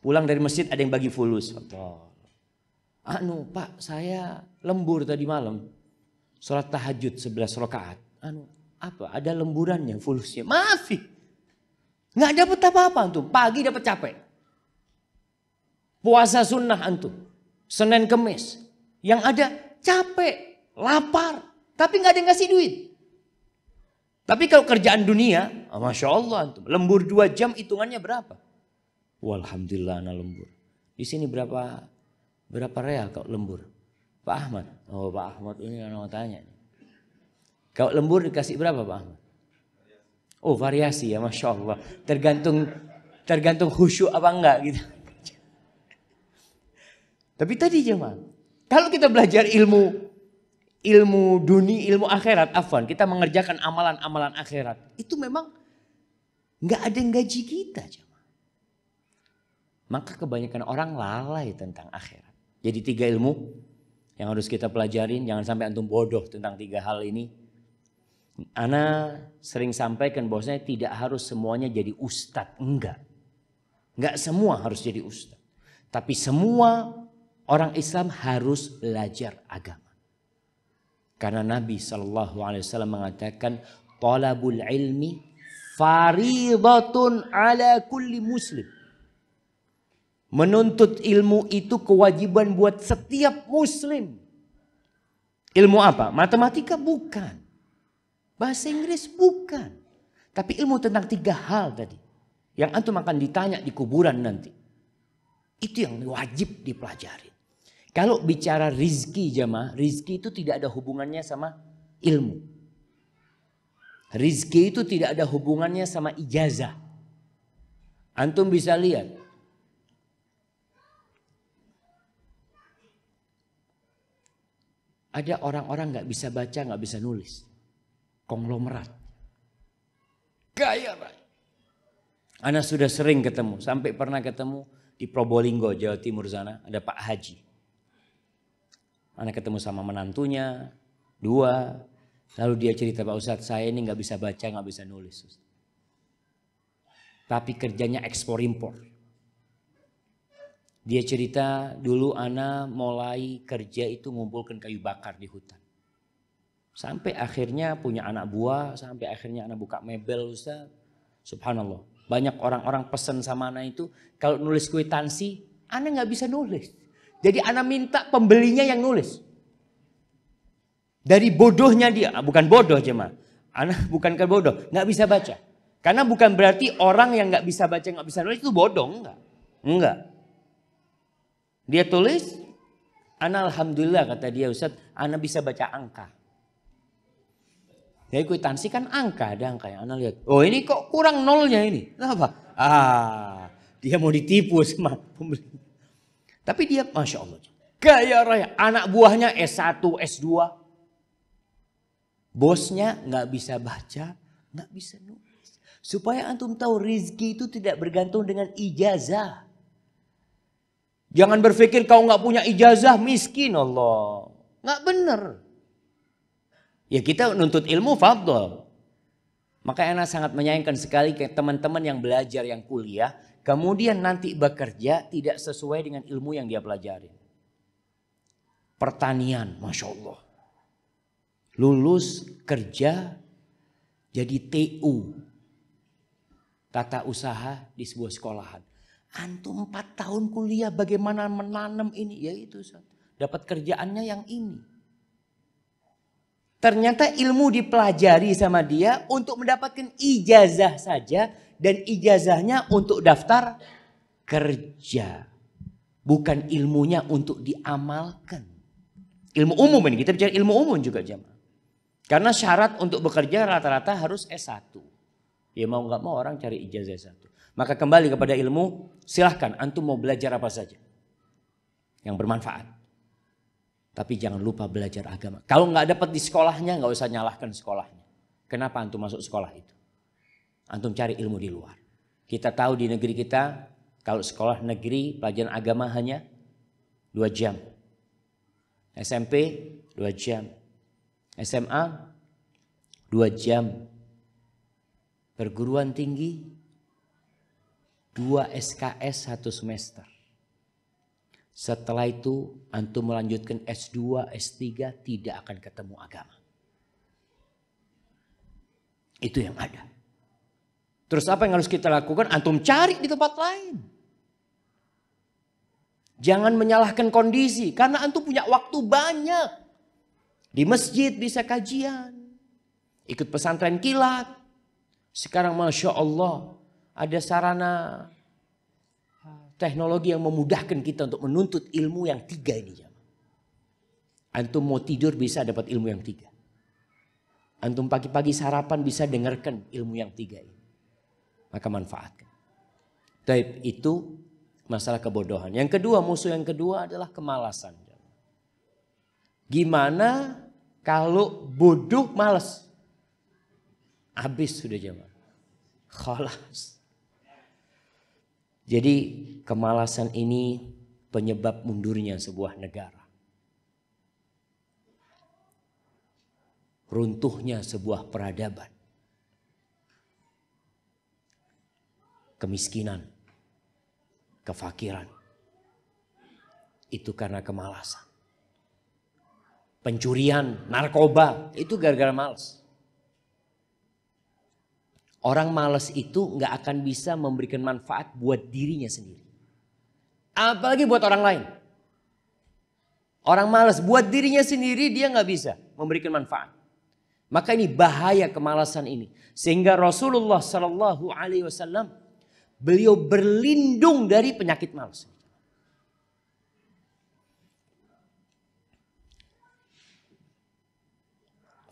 Pulang dari masjid ada yang bagi fulus. Anu pak, saya lembur tadi malam. Sholat tahajud 11 rakaat. Anu, apa? Ada lemburannya, fulusnya. Maafi. Nggak dapat apa-apa antum. Pagi dapat capek. Puasa sunnah antum. Senin kemis. Yang ada capek, lapar. Tapi nggak ada yang ngasih duit. Tapi kalau kerjaan dunia, oh Masya Allah antum. Lembur dua jam hitungannya berapa? Walhamdulillah anak lembur. Di sini berapa berapa real kalau lembur? Pak Ahmad. Oh Pak Ahmad ini yang mau tanya. Kalau lembur dikasih berapa Pak Ahmad? Oh variasi ya Masya Allah. Tergantung tergantung khusyuk apa enggak gitu. Tapi tadi jemaah, kalau kita belajar ilmu ilmu dunia, ilmu akhirat, afwan, kita mengerjakan amalan-amalan akhirat, itu memang nggak ada yang gaji kita jemaah. Maka kebanyakan orang lalai tentang akhirat. Jadi tiga ilmu yang harus kita pelajarin, jangan sampai antum bodoh tentang tiga hal ini. Ana sering sampaikan bahwasanya tidak harus semuanya jadi ustadz, enggak. Enggak semua harus jadi ustadz. Tapi semua Orang Islam harus belajar agama. Karena Nabi Shallallahu Alaihi Wasallam mengatakan, "Talabul ilmi faridatun ala kulli muslim." Menuntut ilmu itu kewajiban buat setiap muslim. Ilmu apa? Matematika bukan. Bahasa Inggris bukan. Tapi ilmu tentang tiga hal tadi. Yang antum akan ditanya di kuburan nanti. Itu yang wajib dipelajari. Kalau bicara rizki jamaah, rizki itu tidak ada hubungannya sama ilmu. Rizki itu tidak ada hubungannya sama ijazah. Antum bisa lihat. Ada orang-orang nggak bisa baca, nggak bisa nulis. Konglomerat. Kaya raya. Ana sudah sering ketemu, sampai pernah ketemu di Probolinggo, Jawa Timur sana, ada Pak Haji Anak ketemu sama menantunya, dua. Lalu dia cerita, Pak Ustadz saya ini nggak bisa baca, nggak bisa nulis. Tapi kerjanya ekspor-impor. Dia cerita dulu anak mulai kerja itu ngumpulkan kayu bakar di hutan. Sampai akhirnya punya anak buah, sampai akhirnya anak buka mebel Ustaz. Subhanallah. Banyak orang-orang pesen sama anak itu, kalau nulis kwitansi, anak nggak bisa nulis. Jadi Ana minta pembelinya yang nulis. Dari bodohnya dia, ah, bukan bodoh jemaah. Ana bukan ke bodoh, nggak bisa baca. Karena bukan berarti orang yang nggak bisa baca, nggak bisa nulis itu bodoh, enggak. Enggak. Dia tulis, Ana alhamdulillah kata dia Ustaz, Ana bisa baca angka. ya kuitansi kan angka, ada angka yang Ana lihat. Oh ini kok kurang nolnya ini. Kenapa? Ah, dia mau ditipu sama pembeli. Tapi dia, Masya Allah. kayak raya. Anak buahnya S1, S2. Bosnya nggak bisa baca, nggak bisa nulis. Supaya antum tahu rizki itu tidak bergantung dengan ijazah. Jangan berpikir kau nggak punya ijazah miskin Allah. Nggak bener. Ya kita nuntut ilmu fadl. Makanya anak sangat menyayangkan sekali ke teman-teman yang belajar, yang kuliah kemudian nanti bekerja tidak sesuai dengan ilmu yang dia pelajari. Pertanian, Masya Allah. Lulus kerja jadi TU. Tata usaha di sebuah sekolahan. Antum 4 tahun kuliah bagaimana menanam ini? Ya itu. Dapat kerjaannya yang ini. Ternyata ilmu dipelajari sama dia untuk mendapatkan ijazah saja dan ijazahnya untuk daftar kerja. Bukan ilmunya untuk diamalkan. Ilmu umum ini, kita bicara ilmu umum juga jemaah. Karena syarat untuk bekerja rata-rata harus S1. Ya mau nggak mau orang cari ijazah S1. Maka kembali kepada ilmu, silahkan antum mau belajar apa saja. Yang bermanfaat. Tapi jangan lupa belajar agama. Kalau nggak dapat di sekolahnya, nggak usah nyalahkan sekolahnya. Kenapa antum masuk sekolah itu? Antum cari ilmu di luar. Kita tahu di negeri kita kalau sekolah negeri pelajaran agama hanya dua jam. SMP dua jam. SMA dua jam. Perguruan tinggi dua SKS satu semester. Setelah itu antum melanjutkan S2, S3 tidak akan ketemu agama. Itu yang ada. Terus apa yang harus kita lakukan? Antum cari di tempat lain. Jangan menyalahkan kondisi karena antum punya waktu banyak. Di masjid bisa kajian, ikut pesantren kilat. Sekarang masya Allah ada sarana teknologi yang memudahkan kita untuk menuntut ilmu yang tiga ini. Antum mau tidur bisa dapat ilmu yang tiga. Antum pagi-pagi sarapan bisa dengarkan ilmu yang tiga ini maka manfaatkan. Taib itu masalah kebodohan. Yang kedua, musuh yang kedua adalah kemalasan. Gimana kalau bodoh malas? Habis sudah zaman. Kholas. Jadi kemalasan ini penyebab mundurnya sebuah negara. Runtuhnya sebuah peradaban. kemiskinan, kefakiran. Itu karena kemalasan. Pencurian, narkoba, itu gara-gara malas. Orang malas itu nggak akan bisa memberikan manfaat buat dirinya sendiri. Apalagi buat orang lain. Orang malas buat dirinya sendiri dia nggak bisa memberikan manfaat. Maka ini bahaya kemalasan ini. Sehingga Rasulullah Shallallahu Alaihi Wasallam Beliau berlindung dari penyakit malas.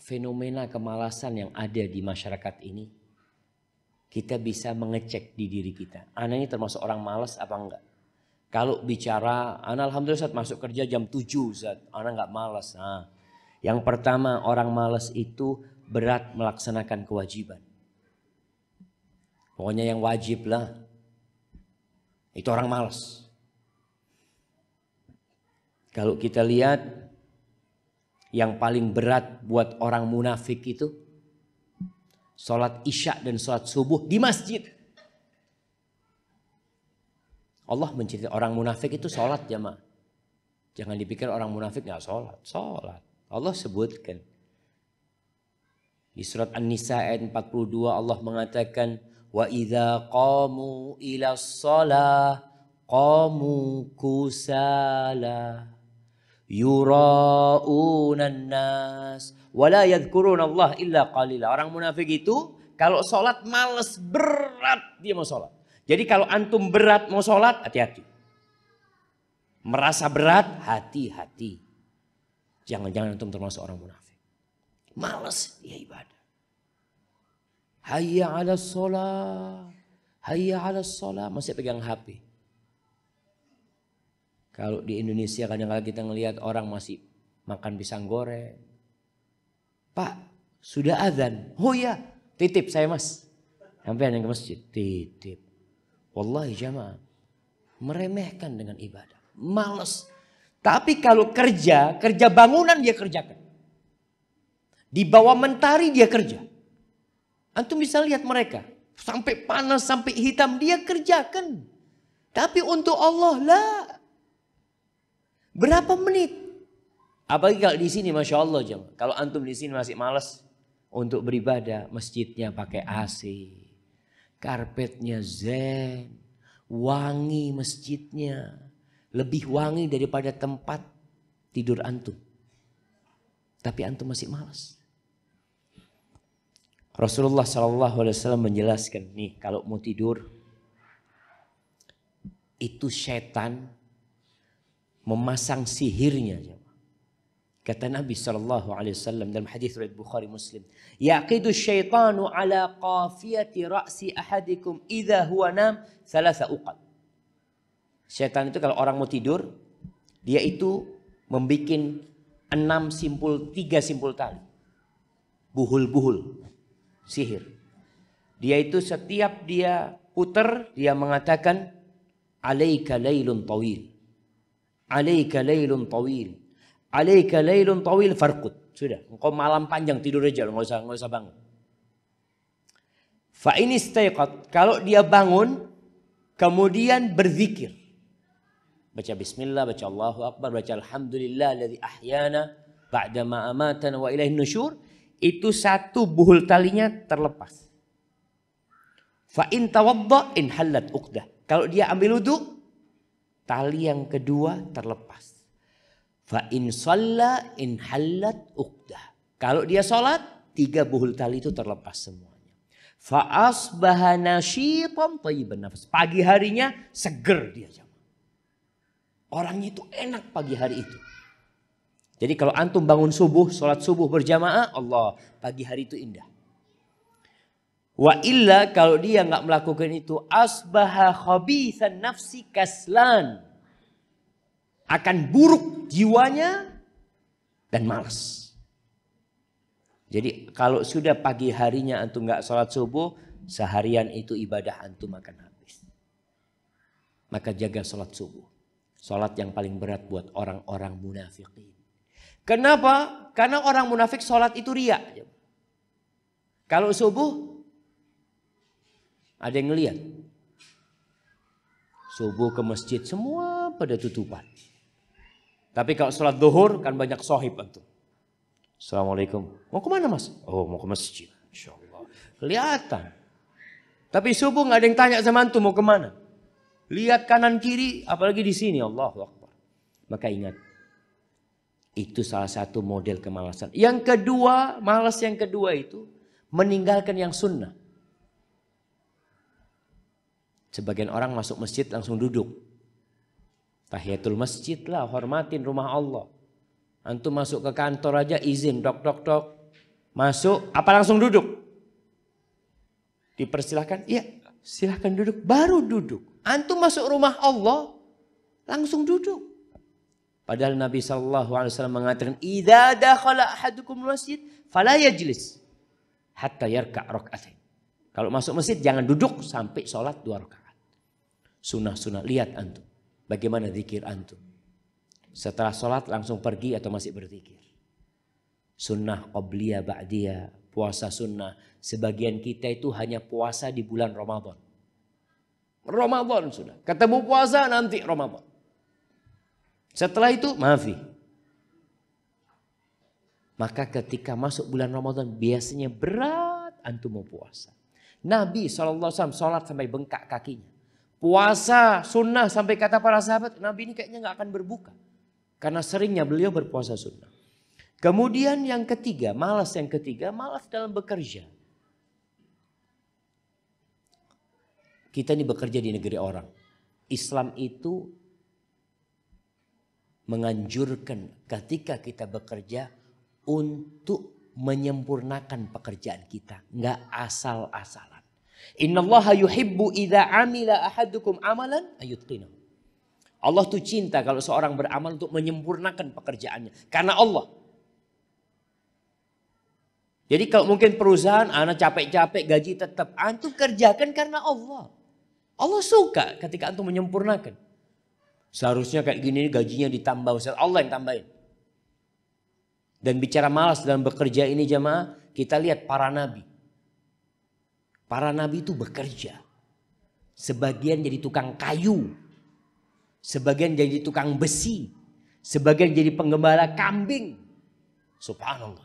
Fenomena kemalasan yang ada di masyarakat ini, kita bisa mengecek di diri kita. Anak ini termasuk orang malas apa enggak? Kalau bicara, anak alhamdulillah saat masuk kerja jam 7, saat anak nggak malas. Nah, yang pertama orang malas itu berat melaksanakan kewajiban. Pokoknya yang wajib lah. Itu orang malas. Kalau kita lihat yang paling berat buat orang munafik itu sholat isya dan sholat subuh di masjid. Allah mencintai orang munafik itu sholat jamaah. Jangan dipikir orang munafik nggak ya, sholat. Sholat. Allah sebutkan. Di surat An-Nisa ayat 42 Allah mengatakan وَإِذَا قَامُوا إِلَى الصَّلَاةِ قَامُوا كُسَالَى يُرَاءُونَ النَّاسِ وَلَا يَذْكُرُونَ اللَّهِ إِلَّا قَلِيلًا Orang munafik itu kalau sholat males berat dia mau sholat. Jadi kalau antum berat mau sholat hati-hati. Merasa berat hati-hati. Jangan-jangan antum termasuk orang munafik. Males dia ibadah. Hayya ala sholat. Hayya ala sholat. Masih pegang HP. Kalau di Indonesia kadang-kadang kita ngelihat orang masih makan pisang goreng. Pak, sudah azan. Oh ya, titip saya mas. Sampai yang ke masjid, titip. Wallahi jamaah, meremehkan dengan ibadah. Males. Tapi kalau kerja, kerja bangunan dia kerjakan. Di bawah mentari dia kerja. Antum bisa lihat mereka. Sampai panas, sampai hitam. Dia kerjakan. Tapi untuk Allah lah. Berapa menit? Apalagi kalau di sini Masya Allah. Jam. Kalau antum di sini masih malas untuk beribadah. Masjidnya pakai AC. Karpetnya zen. Wangi masjidnya. Lebih wangi daripada tempat tidur antum. Tapi antum masih malas. Rasulullah Shallallahu Alaihi Wasallam menjelaskan nih kalau mau tidur itu setan memasang sihirnya. Kata Nabi Shallallahu Alaihi Wasallam dalam hadis riwayat Bukhari Muslim, yaqidu syaitanu ala qafiyati ra'si ahadikum idza huwa nam thalatha uqad. syaitan itu kalau orang mau tidur, dia itu membuat enam simpul, tiga simpul tali. Buhul-buhul sihir. Dia itu setiap dia putar, dia mengatakan, Alaika laylun tawil. Alaika laylun tawil. Alaika laylun tawil farkut. Sudah, engkau malam panjang tidur aja, enggak usah, enggak usah bangun. Fa ini Kalau dia bangun, kemudian berzikir. Baca bismillah, baca Allahu Akbar, baca alhamdulillah ahyana ba'da ma amatana wa ilaihin nusyur itu satu buhul talinya terlepas. Fa in tawadda in halat uqdah. Kalau dia ambil wudu, tali yang kedua terlepas. Fa in shalla in halat uqdah. Kalau dia sholat, tiga buhul tali itu terlepas semuanya. Fa asbaha nasyitan thayyiban nafas. Pagi harinya seger dia jamaah. Orangnya itu enak pagi hari itu. Jadi kalau antum bangun subuh, sholat subuh berjamaah, Allah pagi hari itu indah. Wa illa kalau dia nggak melakukan itu asbaha khabithan nafsi kaslan. Akan buruk jiwanya dan malas. Jadi kalau sudah pagi harinya antum nggak sholat subuh, seharian itu ibadah antum akan habis. Maka jaga sholat subuh. Sholat yang paling berat buat orang-orang munafikin. Kenapa? Karena orang munafik sholat itu ria. Kalau subuh, ada yang ngeliat. Subuh ke masjid semua pada tutupan. Tapi kalau sholat duhur kan banyak sohib itu. Assalamualaikum. Mau kemana mas? Oh mau ke masjid. Kelihatan. Tapi subuh nggak ada yang tanya sama antum mau kemana. Lihat kanan kiri apalagi di sini Allah Akbar. Maka ingat itu salah satu model kemalasan. Yang kedua, malas yang kedua itu meninggalkan yang sunnah. Sebagian orang masuk masjid langsung duduk. Tahiyatul masjid lah, hormatin rumah Allah. Antum masuk ke kantor aja izin, dok dok dok. Masuk, apa langsung duduk? Dipersilahkan, iya silahkan duduk. Baru duduk. Antum masuk rumah Allah, langsung duduk. Padahal Nabi Shallallahu Alaihi Wasallam mengatakan, Iza dakhala ahadukum masjid, fala yajlis hatta yarka rokatin. Kalau masuk masjid jangan duduk sampai sholat dua rakaat. Sunnah-sunnah lihat antum. Bagaimana zikir antum? Setelah sholat langsung pergi atau masih berzikir? Sunnah qobliya ba'diya, puasa sunnah. Sebagian kita itu hanya puasa di bulan Ramadan. Ramadan sudah. Ketemu puasa nanti Ramadan. Setelah itu maafi. Maka ketika masuk bulan Ramadan biasanya berat antum mau puasa. Nabi SAW sholat sampai bengkak kakinya. Puasa sunnah sampai kata para sahabat Nabi ini kayaknya gak akan berbuka. Karena seringnya beliau berpuasa sunnah. Kemudian yang ketiga, malas yang ketiga, malas dalam bekerja. Kita ini bekerja di negeri orang. Islam itu menganjurkan ketika kita bekerja untuk menyempurnakan pekerjaan kita. Nggak asal-asalan. Innallaha yuhibbu idha amila ahadukum amalan ayutqina. Allah tuh cinta kalau seorang beramal untuk menyempurnakan pekerjaannya. Karena Allah. Jadi kalau mungkin perusahaan anak capek-capek gaji tetap antum kerjakan karena Allah. Allah suka ketika antum menyempurnakan. Seharusnya kayak gini gajinya ditambah Ustaz. Allah yang tambahin. Dan bicara malas dalam bekerja ini jamaah, kita lihat para nabi. Para nabi itu bekerja. Sebagian jadi tukang kayu. Sebagian jadi tukang besi. Sebagian jadi penggembala kambing. Subhanallah.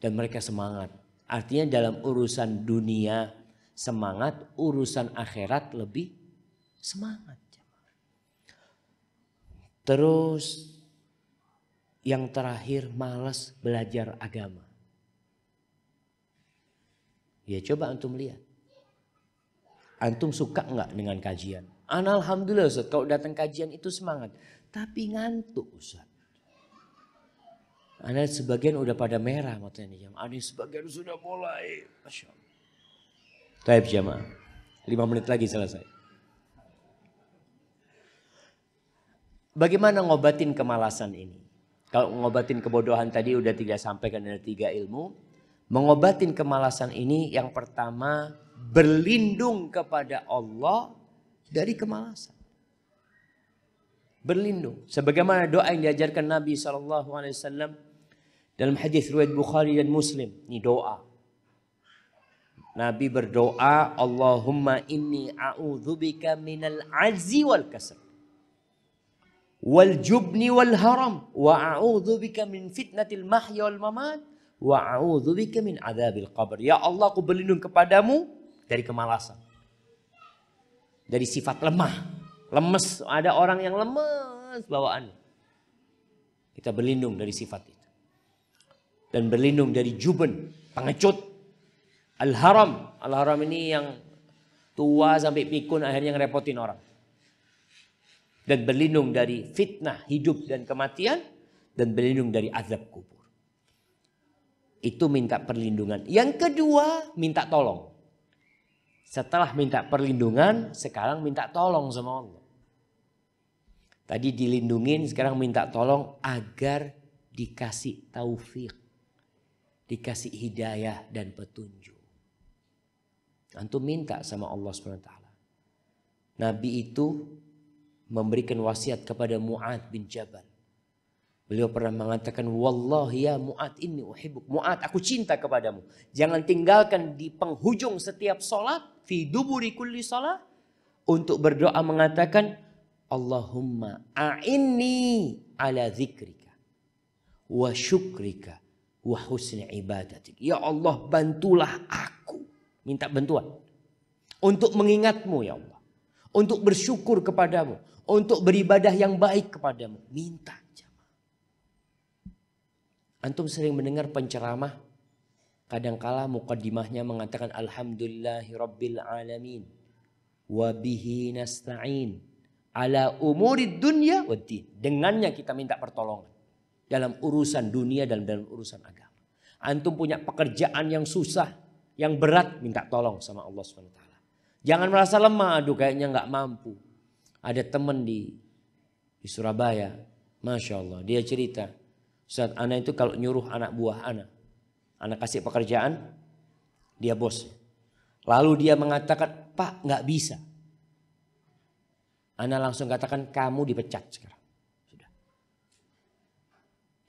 Dan mereka semangat. Artinya dalam urusan dunia semangat, urusan akhirat lebih semangat. Terus yang terakhir malas belajar agama. Ya coba antum lihat. Antum suka nggak dengan kajian? Alhamdulillah Ustaz, kalau datang kajian itu semangat. Tapi ngantuk Ustaz. Ada sebagian udah pada merah matanya yang Ada sebagian sudah mulai. Masya Allah. Taib jamaah. Lima menit lagi selesai. Bagaimana ngobatin kemalasan ini? Kalau ngobatin kebodohan tadi udah tiga sampaikan ada tiga ilmu. Mengobatin kemalasan ini yang pertama berlindung kepada Allah dari kemalasan. Berlindung. Sebagaimana doa yang diajarkan Nabi SAW dalam hadis riwayat Bukhari dan Muslim. Ini doa. Nabi berdoa, Allahumma inni a'udzubika minal azzi wal kasr wal jubni wal haram wa a'udzu bika min fitnatil mahya wal mamat wa a'udzu bika min adzabil qabr ya Allah aku berlindung kepadamu dari kemalasan dari sifat lemah lemes ada orang yang lemes bawaannya kita berlindung dari sifat itu dan berlindung dari juben pengecut al haram al haram ini yang tua sampai pikun akhirnya ngerepotin orang dan berlindung dari fitnah hidup dan kematian dan berlindung dari azab kubur. Itu minta perlindungan. Yang kedua, minta tolong. Setelah minta perlindungan, sekarang minta tolong sama Allah. Tadi dilindungin, sekarang minta tolong agar dikasih taufik. Dikasih hidayah dan petunjuk. Antum minta sama Allah subhanahu wa taala Nabi itu memberikan wasiat kepada Mu'ad bin Jabal. Beliau pernah mengatakan, Wallahi ya Mu'ad ini uhibuk. Mu'ad, aku cinta kepadamu. Jangan tinggalkan di penghujung setiap sholat, fi duburi kulli sholat, untuk berdoa mengatakan, Allahumma a'inni ala zikrika, wa syukrika, wa husni ibadatik. Ya Allah, bantulah aku. Minta bantuan. Untuk mengingatmu ya Allah untuk bersyukur kepadamu, untuk beribadah yang baik kepadamu. Minta jamaah. Antum sering mendengar penceramah kadangkala mukaddimahnya mengatakan alhamdulillahi rabbil alamin wa bihi nasta'in ala umurid dunia. waddin. Dengannya kita minta pertolongan dalam urusan dunia dan dalam urusan agama. Antum punya pekerjaan yang susah, yang berat, minta tolong sama Allah swt. Jangan merasa lemah, aduh kayaknya nggak mampu. Ada teman di, di Surabaya, Masya Allah, dia cerita. saat anak itu kalau nyuruh anak buah anak, anak kasih pekerjaan, dia bos. Lalu dia mengatakan, Pak nggak bisa. Anak langsung katakan kamu dipecat sekarang. Sudah.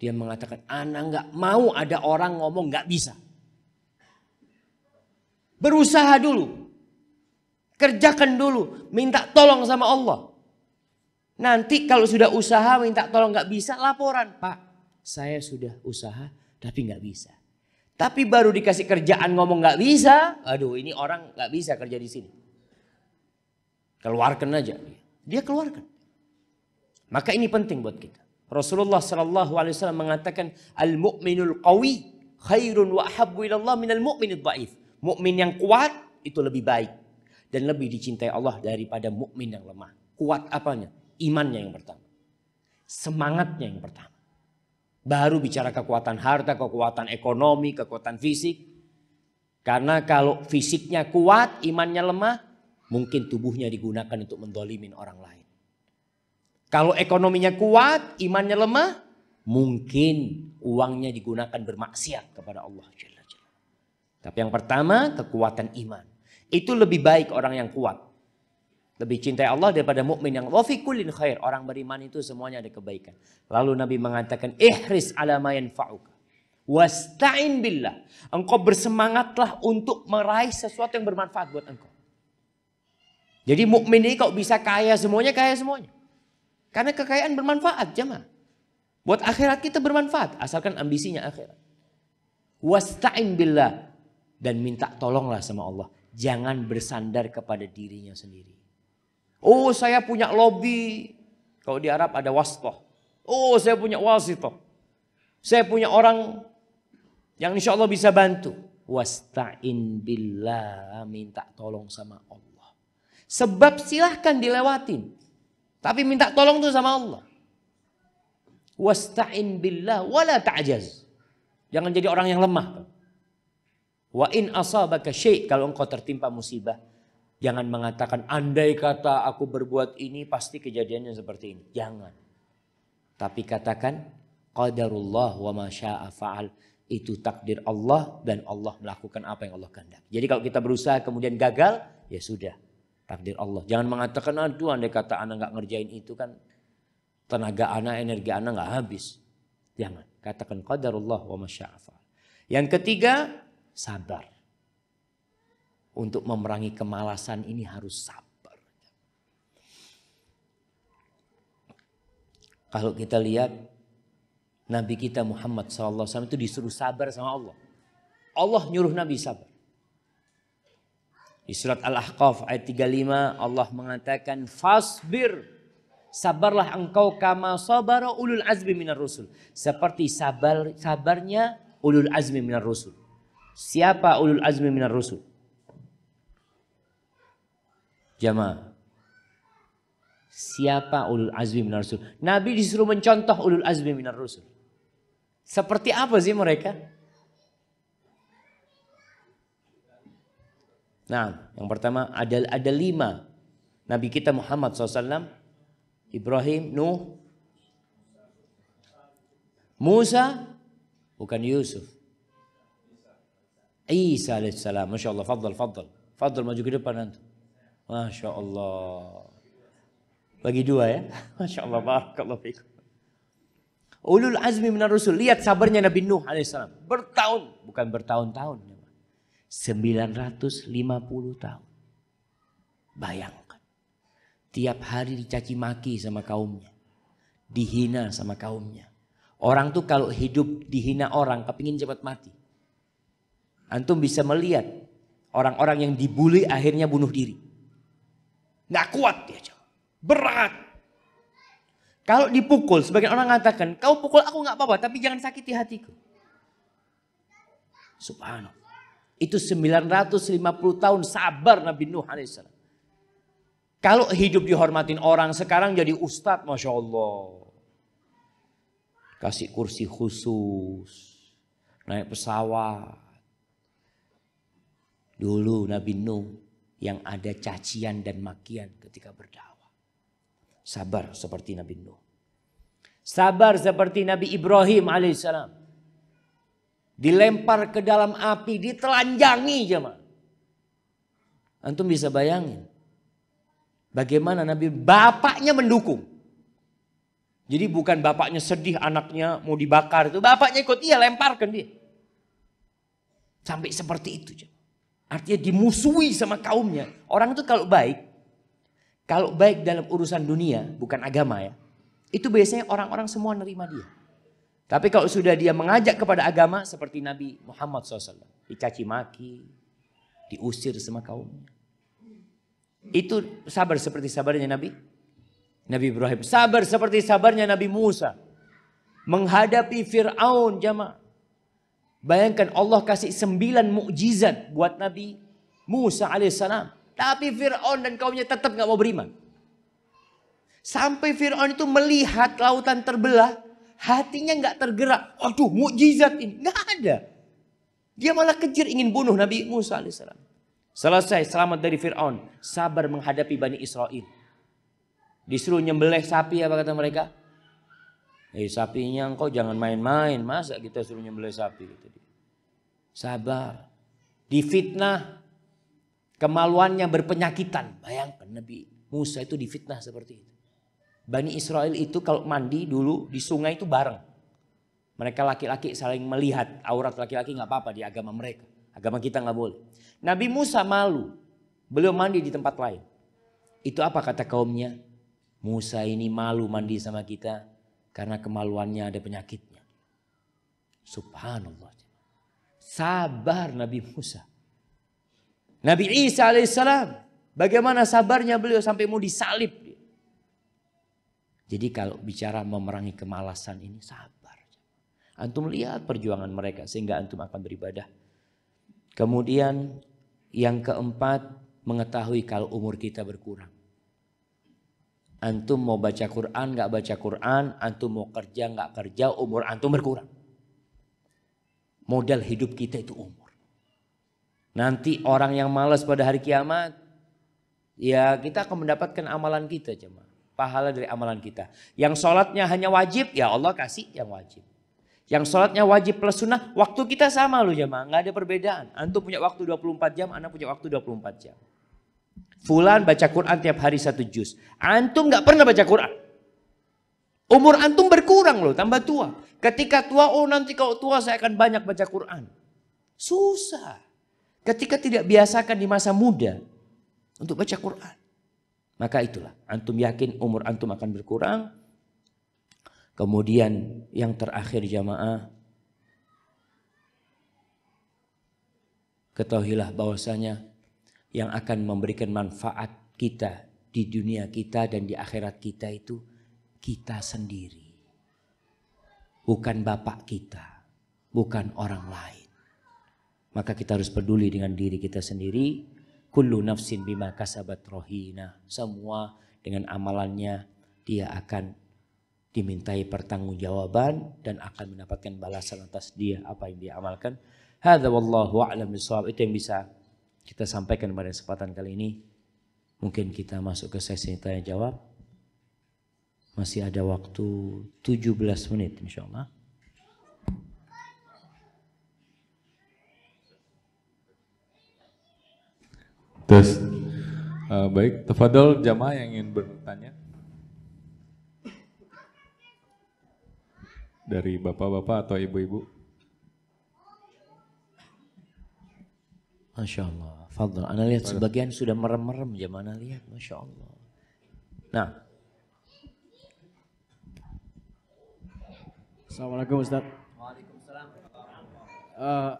Dia mengatakan anak nggak mau ada orang ngomong nggak bisa. Berusaha dulu. Kerjakan dulu, minta tolong sama Allah. Nanti kalau sudah usaha minta tolong nggak bisa laporan Pak. Saya sudah usaha tapi nggak bisa. Tapi baru dikasih kerjaan ngomong nggak bisa, aduh ini orang nggak bisa kerja di sini. Keluarkan aja, dia keluarkan. Maka ini penting buat kita. Rasulullah Shallallahu Alaihi Wasallam mengatakan al muminul qawi khairun wa habbu ilallah min al muminul baif. Mukmin yang kuat itu lebih baik dan lebih dicintai Allah daripada mukmin yang lemah. Kuat apanya? Imannya yang pertama. Semangatnya yang pertama. Baru bicara kekuatan harta, kekuatan ekonomi, kekuatan fisik. Karena kalau fisiknya kuat, imannya lemah, mungkin tubuhnya digunakan untuk mendolimin orang lain. Kalau ekonominya kuat, imannya lemah, mungkin uangnya digunakan bermaksiat kepada Allah. Tapi yang pertama kekuatan iman. Itu lebih baik orang yang kuat. Lebih cintai Allah daripada mukmin yang wafikulin khair. Orang beriman itu semuanya ada kebaikan. Lalu Nabi mengatakan, ihris ala fa'uka. Wasta'in billah. Engkau bersemangatlah untuk meraih sesuatu yang bermanfaat buat engkau. Jadi mukmin ini kok bisa kaya semuanya, kaya semuanya. Karena kekayaan bermanfaat, jemaah. Buat akhirat kita bermanfaat, asalkan ambisinya akhirat. Wasta'in billah dan minta tolonglah sama Allah jangan bersandar kepada dirinya sendiri. Oh saya punya lobby. Kalau di Arab ada wasitoh. Oh saya punya wasitoh. Saya punya orang yang insya Allah bisa bantu. Wasta'in billah. Minta tolong sama Allah. Sebab silahkan dilewatin. Tapi minta tolong tuh sama Allah. Wasta'in billah wala ta'jaz. Jangan jadi orang yang lemah. Wa in asabaka syai' kalau engkau tertimpa musibah, jangan mengatakan andai kata aku berbuat ini pasti kejadiannya seperti ini. Jangan. Tapi katakan qadarullah wa ma syaa'a fa'al. Itu takdir Allah dan Allah melakukan apa yang Allah kehendaki. Jadi kalau kita berusaha kemudian gagal, ya sudah. Takdir Allah. Jangan mengatakan aduh andai kata anak nggak ngerjain itu kan tenaga anak, energi anak nggak habis. Jangan. Katakan qadarullah wa ma syaa'a fa'al. Yang ketiga, sabar. Untuk memerangi kemalasan ini harus sabar. Kalau kita lihat Nabi kita Muhammad SAW itu disuruh sabar sama Allah. Allah nyuruh Nabi sabar. Di surat Al-Ahqaf ayat 35 Allah mengatakan fasbir sabarlah engkau kama sabara ulul azmi minar rusul seperti sabar sabarnya ulul azmi minar rusul. Siapa ulul azmi minar rusul? Jamaah. Siapa ulul azmi minar rusul? Nabi disuruh mencontoh ulul azmi minar rusul. Seperti apa sih mereka? Nah, yang pertama ada ada lima Nabi kita Muhammad SAW, Ibrahim, Nuh, Musa, bukan Yusuf. عيسى عليه السلام ما شاء الله فضل فضل فضل maju ke depan nanti Masya Allah bagi dua ya Masya Allah barakallahu fikum Ulul azmi minar rusul. Lihat sabarnya Nabi Nuh alaihissalam. Bertahun. Bukan bertahun-tahun. 950 ya. tahun. Bayangkan. Tiap hari dicaci maki sama kaumnya. Dihina sama kaumnya. Orang tuh kalau hidup dihina orang kepingin cepat mati. Antum bisa melihat orang-orang yang dibully akhirnya bunuh diri. Nggak kuat dia. coba Berat. Kalau dipukul, sebagian orang mengatakan, kau pukul aku nggak apa-apa, tapi jangan sakiti hatiku. Subhanallah. Itu 950 tahun sabar Nabi Nuh AS. Kalau hidup dihormatin orang sekarang jadi ustadz, Masya Allah. Kasih kursi khusus. Naik pesawat. Dulu Nabi Nuh yang ada cacian dan makian ketika berdakwah. Sabar seperti Nabi Nuh. Sabar seperti Nabi Ibrahim alaihissalam. Dilempar ke dalam api, ditelanjangi jemaah. Antum bisa bayangin. Bagaimana Nabi bapaknya mendukung. Jadi bukan bapaknya sedih anaknya mau dibakar itu, bapaknya ikut iya lemparkan dia. Sampai seperti itu. Artinya dimusuhi sama kaumnya. Orang itu kalau baik, kalau baik dalam urusan dunia, bukan agama ya. Itu biasanya orang-orang semua nerima dia. Tapi kalau sudah dia mengajak kepada agama seperti Nabi Muhammad SAW. Dicaci maki, diusir sama kaumnya. Itu sabar seperti sabarnya Nabi Nabi Ibrahim. Sabar seperti sabarnya Nabi Musa. Menghadapi Fir'aun jamaah. Bayangkan Allah kasih sembilan mukjizat buat Nabi Musa alaihissalam. Tapi Fir'aun dan kaumnya tetap gak mau beriman. Sampai Fir'aun itu melihat lautan terbelah, hatinya gak tergerak. Aduh, mukjizat ini Gak ada. Dia malah kejar ingin bunuh Nabi Musa alaihissalam. Selesai selamat dari Fir'aun, sabar menghadapi Bani Israel. Disuruh nyembelih sapi apa kata mereka? Eh sapinya engkau jangan main-main, masa kita suruh nyembelih sapi sabar di Sabar. Difitnah kemaluannya berpenyakitan. Bayangkan Nabi Musa itu difitnah seperti itu. Bani Israel itu kalau mandi dulu di sungai itu bareng. Mereka laki-laki saling melihat aurat laki-laki nggak apa-apa di agama mereka. Agama kita nggak boleh. Nabi Musa malu. Beliau mandi di tempat lain. Itu apa kata kaumnya? Musa ini malu mandi sama kita karena kemaluannya ada penyakitnya. Subhanallah. Sabar Nabi Musa. Nabi Isa alaihissalam. Bagaimana sabarnya beliau sampai mau disalib. Jadi kalau bicara memerangi kemalasan ini sabar. Antum lihat perjuangan mereka sehingga antum akan beribadah. Kemudian yang keempat mengetahui kalau umur kita berkurang. Antum mau baca Quran, nggak baca Quran. Antum mau kerja, nggak kerja. Umur antum berkurang. Modal hidup kita itu umur. Nanti orang yang malas pada hari kiamat, ya kita akan mendapatkan amalan kita cuma pahala dari amalan kita. Yang sholatnya hanya wajib, ya Allah kasih yang wajib. Yang sholatnya wajib plus sunnah, waktu kita sama loh jemaah, nggak ada perbedaan. Antum punya waktu 24 jam, anak punya waktu 24 jam. Fulan baca Quran tiap hari satu juz. Antum gak pernah baca Quran. Umur antum berkurang loh, tambah tua. Ketika tua, oh nanti kalau tua saya akan banyak baca Quran. Susah. Ketika tidak biasakan di masa muda untuk baca Quran. Maka itulah, antum yakin umur antum akan berkurang. Kemudian yang terakhir jamaah. Ketahuilah bahwasanya yang akan memberikan manfaat kita di dunia kita dan di akhirat kita itu kita sendiri. Bukan bapak kita, bukan orang lain. Maka kita harus peduli dengan diri kita sendiri. Kullu nafsin bima kasabat rohina. Semua dengan amalannya dia akan dimintai pertanggungjawaban dan akan mendapatkan balasan atas dia apa yang dia amalkan. Hadza wallahu a'lam bissawab. Itu yang bisa kita sampaikan pada kesempatan kali ini. Mungkin kita masuk ke sesi tanya jawab. Masih ada waktu 17 menit insya Allah. Terus, Uh, eh, baik, Tafadol jamaah yang ingin bertanya. Dari bapak-bapak atau ibu-ibu. Masya Allah. Fadl. Anda lihat sebagian sudah merem-merem ya. Mana lihat. Masya Allah. Nah. Assalamualaikum Ustaz. Waalaikumsalam. Uh,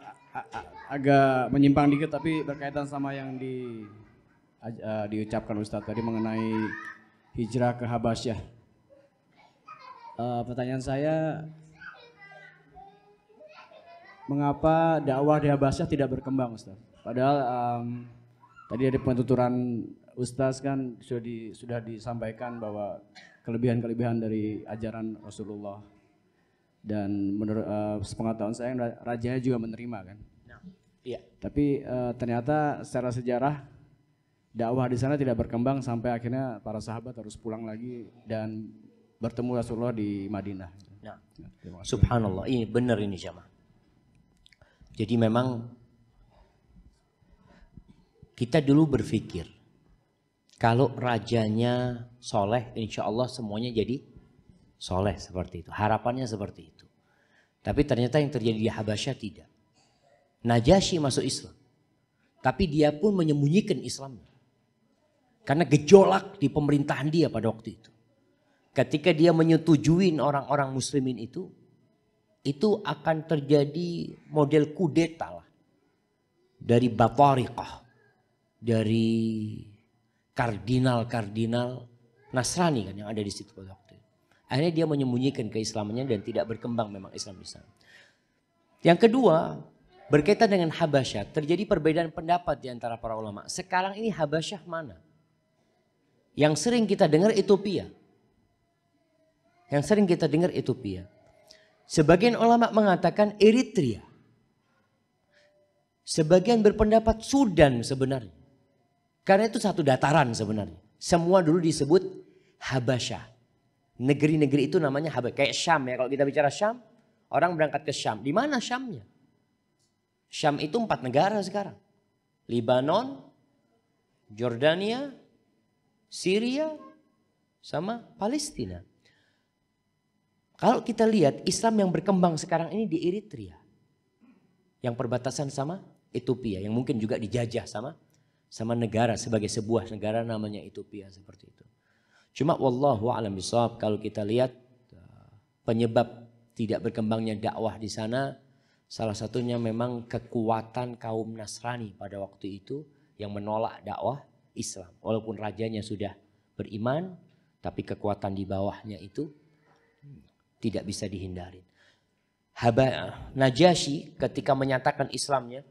agak menyimpang dikit tapi berkaitan sama yang di uh, diucapkan Ustadz tadi mengenai hijrah ke Habasyah. Uh, pertanyaan saya, mengapa dakwah di Habasyah tidak berkembang Ustadz? Padahal um, tadi dari penuturan Ustaz kan sudah, di, sudah disampaikan bahwa kelebihan-kelebihan dari ajaran Rasulullah dan menurut uh, sepengetahuan saya raja juga menerima kan. Nah. Iya. Tapi uh, ternyata secara sejarah dakwah di sana tidak berkembang sampai akhirnya para sahabat harus pulang lagi dan bertemu Rasulullah di Madinah. Nah. Subhanallah. Ini benar ini jamaah. Jadi memang kita dulu berpikir kalau rajanya soleh, insya Allah semuanya jadi soleh seperti itu. Harapannya seperti itu. Tapi ternyata yang terjadi di Habasya tidak. Najasyi masuk Islam. Tapi dia pun menyembunyikan Islamnya. Karena gejolak di pemerintahan dia pada waktu itu. Ketika dia menyetujuin orang-orang muslimin itu, itu akan terjadi model kudeta lah. Dari Batariqah dari kardinal-kardinal Nasrani kan yang ada di situ pada waktu itu. Akhirnya dia menyembunyikan keislamannya dan tidak berkembang memang Islam di sana. Yang kedua, berkaitan dengan Habasyah, terjadi perbedaan pendapat di antara para ulama. Sekarang ini Habasyah mana? Yang sering kita dengar Ethiopia. Yang sering kita dengar Ethiopia. Sebagian ulama mengatakan Eritrea. Sebagian berpendapat Sudan sebenarnya. Karena itu satu dataran sebenarnya. Semua dulu disebut Habasyah. Negeri-negeri itu namanya Habasyah. Kayak Syam ya. Kalau kita bicara Syam, orang berangkat ke Syam. Di mana Syamnya? Syam itu empat negara sekarang. Libanon, Jordania, Syria, sama Palestina. Kalau kita lihat Islam yang berkembang sekarang ini di Eritrea. Yang perbatasan sama Ethiopia. Yang mungkin juga dijajah sama sama negara sebagai sebuah negara namanya Ethiopia seperti itu. Cuma wallahu alam bisawab kalau kita lihat eh, penyebab tidak berkembangnya dakwah di sana salah satunya memang kekuatan kaum Nasrani pada waktu itu yang menolak dakwah Islam. Walaupun rajanya sudah beriman tapi kekuatan di bawahnya itu tidak bisa dihindari. Haba Najasyi ketika menyatakan Islamnya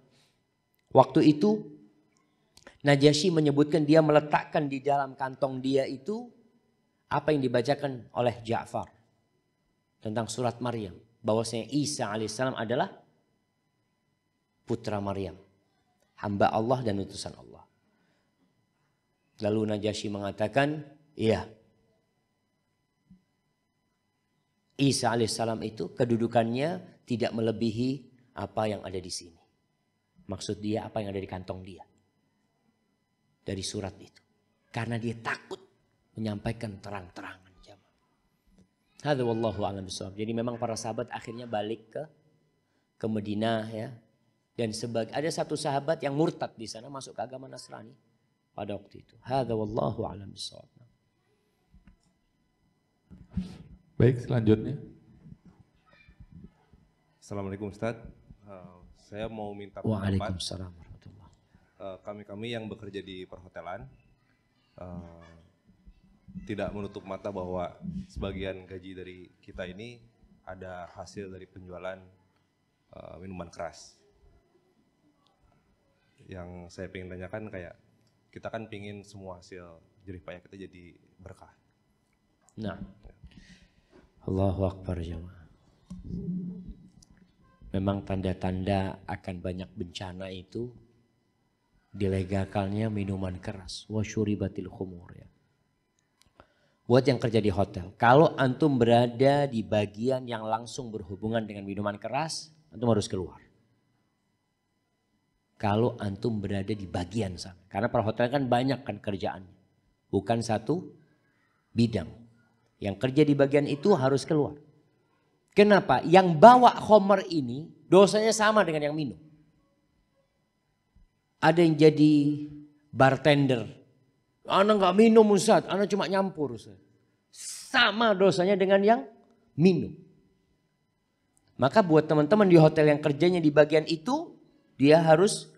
waktu itu Najasyi menyebutkan dia meletakkan di dalam kantong dia itu apa yang dibacakan oleh Ja'far tentang surat Maryam bahwasanya Isa alaihissalam adalah putra Maryam hamba Allah dan utusan Allah lalu Najasyi mengatakan iya Isa alaihissalam itu kedudukannya tidak melebihi apa yang ada di sini maksud dia apa yang ada di kantong dia dari surat itu. Karena dia takut menyampaikan terang-terangan jamaah. wallahu a'lam bishawab. Jadi memang para sahabat akhirnya balik ke ke Madinah ya. Dan sebagai ada satu sahabat yang murtad di sana masuk ke agama Nasrani pada waktu itu. Hadza wallahu a'lam bissawab. Baik, selanjutnya. Assalamualaikum Ustaz. Uh, saya mau minta pendapat. Waalaikumsalam Eh, kami-kami uh, yang bekerja di perhotelan uh, tidak menutup mata bahwa sebagian gaji dari kita ini ada hasil dari penjualan uh, minuman keras. Yang saya ingin tanyakan kayak kita kan pingin semua hasil jerih payah kita jadi berkah. Nah, Allah Allahu Akbar jemaah. Memang tanda-tanda akan banyak bencana itu dilegalkannya minuman keras batil khumur ya. Buat yang kerja di hotel, kalau antum berada di bagian yang langsung berhubungan dengan minuman keras, antum harus keluar. Kalau antum berada di bagian sana, karena para hotel kan banyak kan kerjaannya, bukan satu bidang. Yang kerja di bagian itu harus keluar. Kenapa? Yang bawa homer ini dosanya sama dengan yang minum. Ada yang jadi bartender. Anak nggak minum Ustaz, anak cuma nyampur Ustaz. Sama dosanya dengan yang minum. Maka buat teman-teman di hotel yang kerjanya di bagian itu, dia harus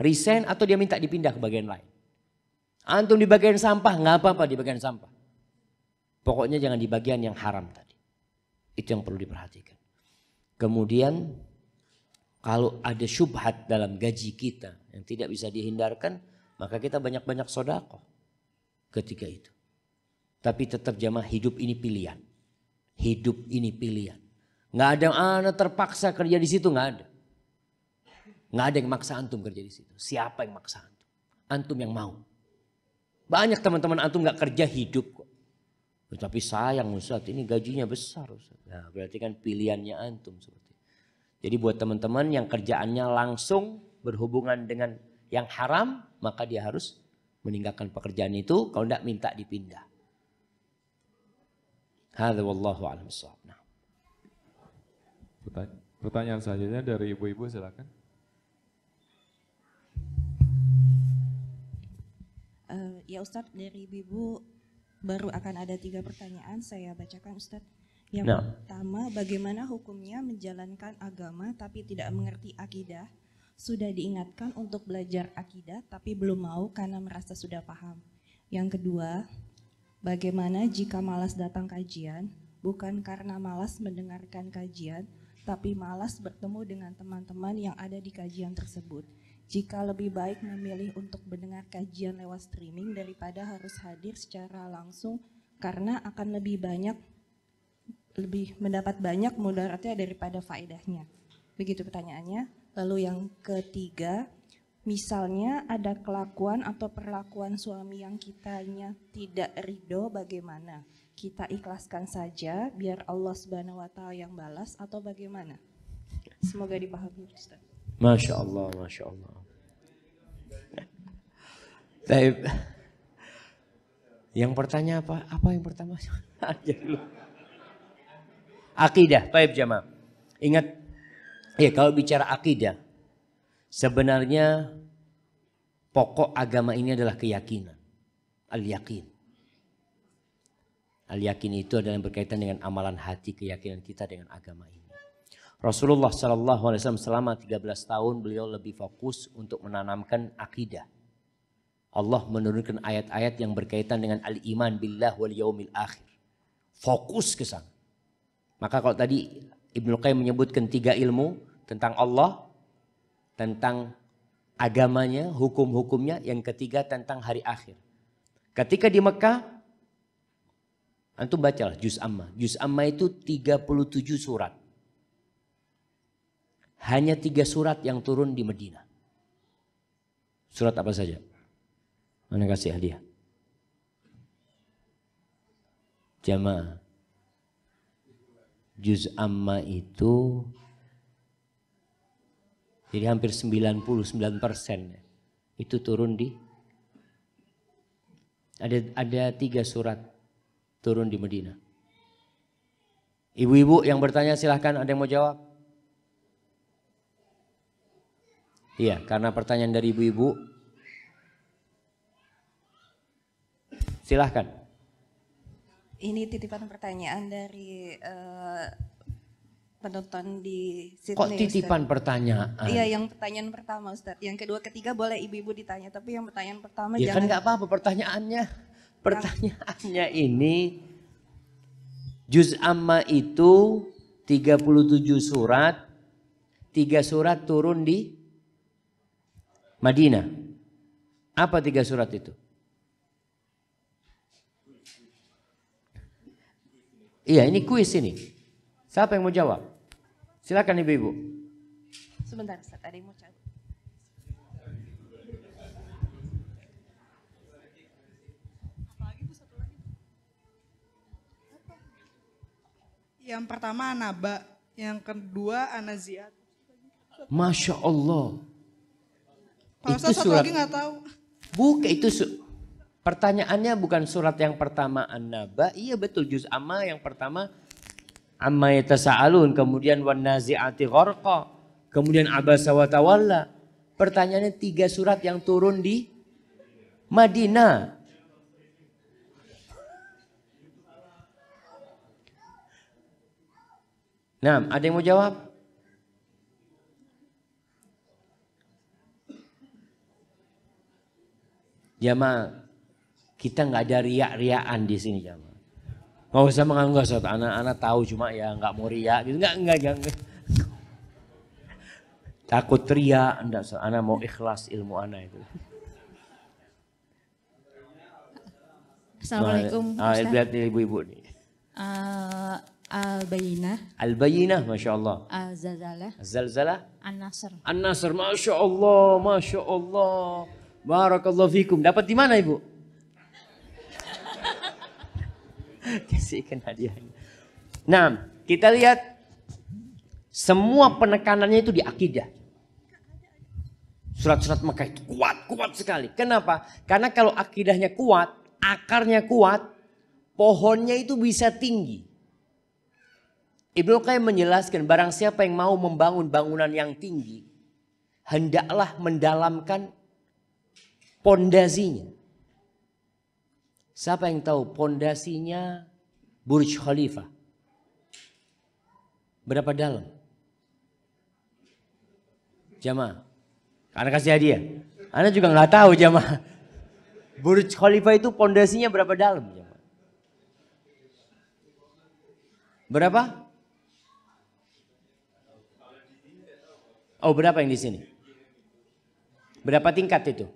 resign atau dia minta dipindah ke bagian lain. Antum di bagian sampah, nggak apa-apa di bagian sampah. Pokoknya jangan di bagian yang haram tadi. Itu yang perlu diperhatikan. Kemudian kalau ada syubhat dalam gaji kita yang tidak bisa dihindarkan, maka kita banyak-banyak sodako ketika itu. Tapi tetap jamaah hidup ini pilihan. Hidup ini pilihan. Nggak ada ah, anak terpaksa kerja di situ, nggak ada. Nggak ada yang maksa antum kerja di situ. Siapa yang maksa antum? Antum yang mau. Banyak teman-teman antum nggak kerja hidup kok. Tapi sayang Ustaz, ini gajinya besar Ustaz. Nah, berarti kan pilihannya antum. Ustaz. Jadi buat teman-teman yang kerjaannya langsung berhubungan dengan yang haram, maka dia harus meninggalkan pekerjaan itu kalau tidak minta dipindah. Hadza wallahu a'lam nah. Pertanyaan selanjutnya dari ibu-ibu silakan. Uh, ya Ustadz dari ibu-ibu baru akan ada tiga pertanyaan saya bacakan Ustadz. Yang nah. pertama, bagaimana hukumnya menjalankan agama tapi tidak mengerti akidah? Sudah diingatkan untuk belajar akidah tapi belum mau karena merasa sudah paham. Yang kedua, bagaimana jika malas datang kajian, bukan karena malas mendengarkan kajian, tapi malas bertemu dengan teman-teman yang ada di kajian tersebut. Jika lebih baik memilih untuk mendengar kajian lewat streaming daripada harus hadir secara langsung karena akan lebih banyak lebih mendapat banyak mudaratnya daripada faedahnya. Begitu pertanyaannya. Lalu yang ketiga, misalnya ada kelakuan atau perlakuan suami yang kitanya tidak ridho bagaimana? Kita ikhlaskan saja biar Allah Subhanahu wa taala yang balas atau bagaimana? Semoga dipahami Ustaz. Masya Allah, Masya Allah. Yang pertanyaan apa? Apa yang pertama? Akidah, taib jamaah. Ingat, ya kalau bicara akidah, sebenarnya pokok agama ini adalah keyakinan. Al-yakin. Al-yakin itu adalah yang berkaitan dengan amalan hati, keyakinan kita dengan agama ini. Rasulullah Shallallahu Alaihi Wasallam selama 13 tahun beliau lebih fokus untuk menanamkan akidah. Allah menurunkan ayat-ayat yang berkaitan dengan al-iman billah wal yaumil akhir. Fokus ke sana. Maka kalau tadi Ibnu Qayyim menyebutkan tiga ilmu tentang Allah, tentang agamanya, hukum-hukumnya, yang ketiga tentang hari akhir. Ketika di Mekah, antum bacalah Juz Amma. Juz Amma itu 37 surat. Hanya tiga surat yang turun di Medina. Surat apa saja? Mana kasih hadiah? Jamaah juz amma itu jadi hampir 99 persen itu turun di ada ada tiga surat turun di Medina. Ibu-ibu yang bertanya silahkan ada yang mau jawab. Iya, karena pertanyaan dari ibu-ibu. Silahkan. Ini titipan pertanyaan dari uh, penonton di Sydney. Kok titipan Ustaz. pertanyaan? Iya, yang pertanyaan pertama Ustadz. Yang kedua, ketiga boleh ibu-ibu ditanya, tapi yang pertanyaan pertama ya kan jangan. kan nggak apa-apa pertanyaannya. Pertanyaannya ini juz amma itu 37 surat, tiga surat turun di Madinah. Apa tiga surat itu? Iya, ini kuis ini. Siapa yang mau jawab? Silakan ibu-ibu. Sebentar, Ustaz, ada yang mau jawab. Yang pertama Anaba, yang kedua Anaziat. Masya Allah. Pak Ustaz, satu lagi nggak tahu. Bukan itu Pertanyaannya bukan surat yang pertama An-Naba. Iya betul juz amma yang pertama amma yatasaalun kemudian wan naziati gharqa kemudian abasa wa tawalla. Pertanyaannya tiga surat yang turun di Madinah. Nah, ada yang mau jawab? Jamal. Kita nggak ada riak-riaan di sini jamaah. Nggak usah menganggap saat anak-anak tahu cuma ya nggak mau riak gitu. Nggak, nggak, nggak. Takut teriak enggak, anak mau ikhlas ilmu anak itu. Assalamualaikum. Nah, ah, lihat ibu-ibu nih. Uh, Al-Bayinah. Al-Bayinah, Masya Allah. Al-Zalzalah. Al-Zalzalah. An-Nasr. An-Nasr, Masya Allah, Masya Allah. Barakallahu fikum. Dapat di mana Ibu? kasihkan hadiahnya. Nah, kita lihat semua penekanannya itu di akidah. Surat-surat Mekah itu kuat, kuat sekali. Kenapa? Karena kalau akidahnya kuat, akarnya kuat, pohonnya itu bisa tinggi. Ibnu Qayyim menjelaskan barang siapa yang mau membangun bangunan yang tinggi, hendaklah mendalamkan pondasinya. Siapa yang tahu pondasinya Burj Khalifa? Berapa dalam? Jamaah. Karena kasih hadiah. Anda juga nggak tahu jamaah. Burj Khalifa itu pondasinya berapa dalam? Berapa? Oh berapa yang di sini? Berapa tingkat itu?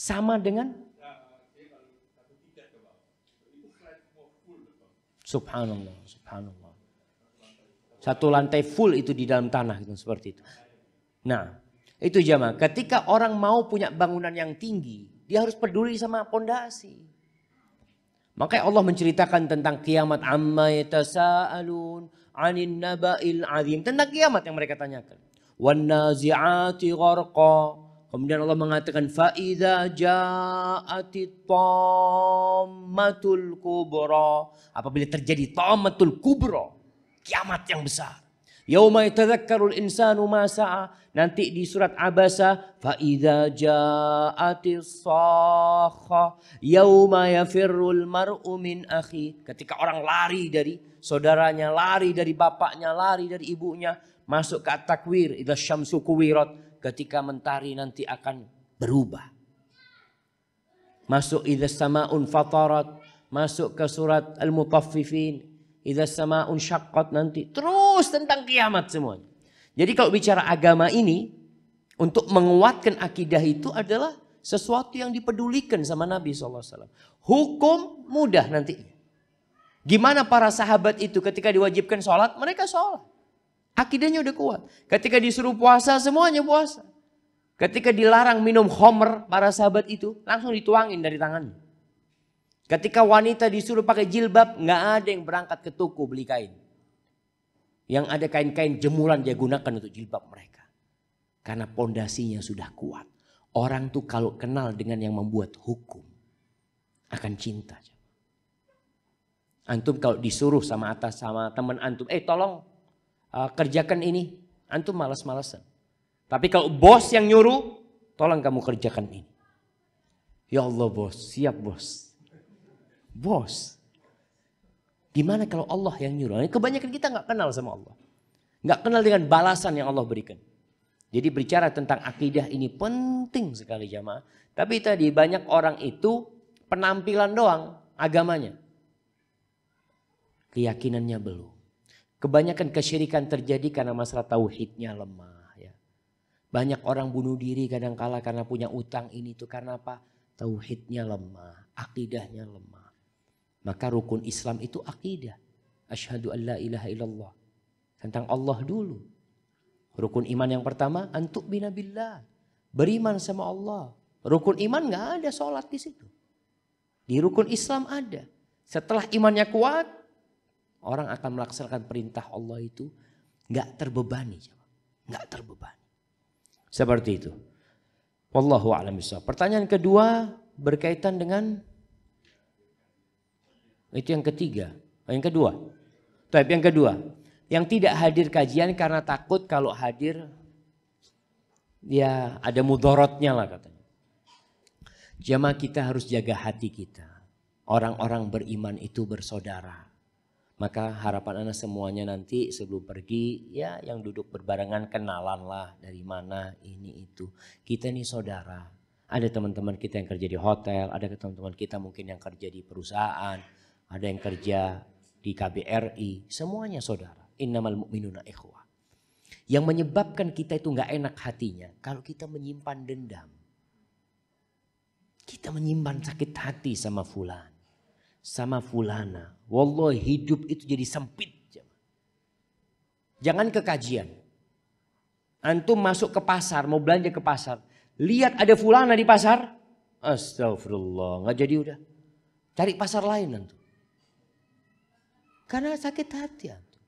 sama dengan Subhanallah, subhanallah. Satu lantai full itu di dalam tanah gitu seperti itu. Nah, itu jamaah. Ketika orang mau punya bangunan yang tinggi, dia harus peduli sama pondasi. Makanya Allah menceritakan tentang kiamat amma yatasaalun anin naba'il azim. Tentang kiamat yang mereka tanyakan. Wan nazi'ati gharqa Kemudian Allah mengatakan faida ja'ati tomatul kubra. Apabila terjadi tomatul kubro kiamat yang besar. Yauma yatadzakkarul insanu ma Nanti di surat Abasa faida ja'ati sakha yauma yafirrul mar'u min akhi. Ketika orang lari dari saudaranya, lari dari bapaknya, lari dari ibunya, masuk ke takwir idza syamsu kuwirat ketika mentari nanti akan berubah. Masuk idza sama'un fatarat, masuk ke surat Al-Mutaffifin, idza sama'un syaqqat nanti terus tentang kiamat semua. Jadi kalau bicara agama ini untuk menguatkan akidah itu adalah sesuatu yang dipedulikan sama Nabi SAW. Hukum mudah nanti. Gimana para sahabat itu ketika diwajibkan sholat? Mereka sholat. Akidahnya udah kuat. Ketika disuruh puasa, semuanya puasa. Ketika dilarang minum homer, para sahabat itu langsung dituangin dari tangannya. Ketika wanita disuruh pakai jilbab, nggak ada yang berangkat ke toko beli kain. Yang ada kain-kain jemuran dia gunakan untuk jilbab mereka. Karena pondasinya sudah kuat. Orang tuh kalau kenal dengan yang membuat hukum, akan cinta. Antum kalau disuruh sama atas sama teman antum, eh tolong uh, kerjakan ini, antum malas-malasan. Tapi kalau bos yang nyuruh, tolong kamu kerjakan ini. Ya Allah bos, siap bos. Bos. Gimana kalau Allah yang nyuruh? Nah, kebanyakan kita nggak kenal sama Allah. Nggak kenal dengan balasan yang Allah berikan. Jadi berbicara tentang akidah ini penting sekali jamaah. Tapi tadi banyak orang itu penampilan doang agamanya. Keyakinannya belum. Kebanyakan kesyirikan terjadi karena masalah tauhidnya lemah. Ya. Banyak orang bunuh diri kadang-kala karena punya utang ini tuh karena apa? Tauhidnya lemah, akidahnya lemah. Maka rukun Islam itu akidah. ashadu an la ilaha illallah. Tentang Allah dulu. Rukun iman yang pertama antuk binabillah Beriman sama Allah. Rukun iman nggak ada sholat di situ. Di rukun Islam ada. Setelah imannya kuat, orang akan melaksanakan perintah Allah itu nggak terbebani, nggak terbebani. Seperti itu. Wallahu a'lam Pertanyaan kedua berkaitan dengan itu yang ketiga, oh, yang kedua. Tapi yang kedua, yang tidak hadir kajian karena takut kalau hadir ya ada mudorotnya lah katanya. Jamaah kita harus jaga hati kita. Orang-orang beriman itu bersaudara. Maka harapan anak semuanya nanti sebelum pergi ya yang duduk berbarengan kenalan lah dari mana ini itu. Kita nih saudara. Ada teman-teman kita yang kerja di hotel, ada teman-teman kita mungkin yang kerja di perusahaan, ada yang kerja di KBRI, semuanya saudara. Innamal mu'minuna ikhwah. Yang menyebabkan kita itu nggak enak hatinya kalau kita menyimpan dendam. Kita menyimpan sakit hati sama fulan sama fulana. Wallahi hidup itu jadi sempit. Jangan ke kajian. Antum masuk ke pasar, mau belanja ke pasar. Lihat ada fulana di pasar. Astagfirullah, nggak jadi udah. Cari pasar lain antum. Karena sakit hati antum.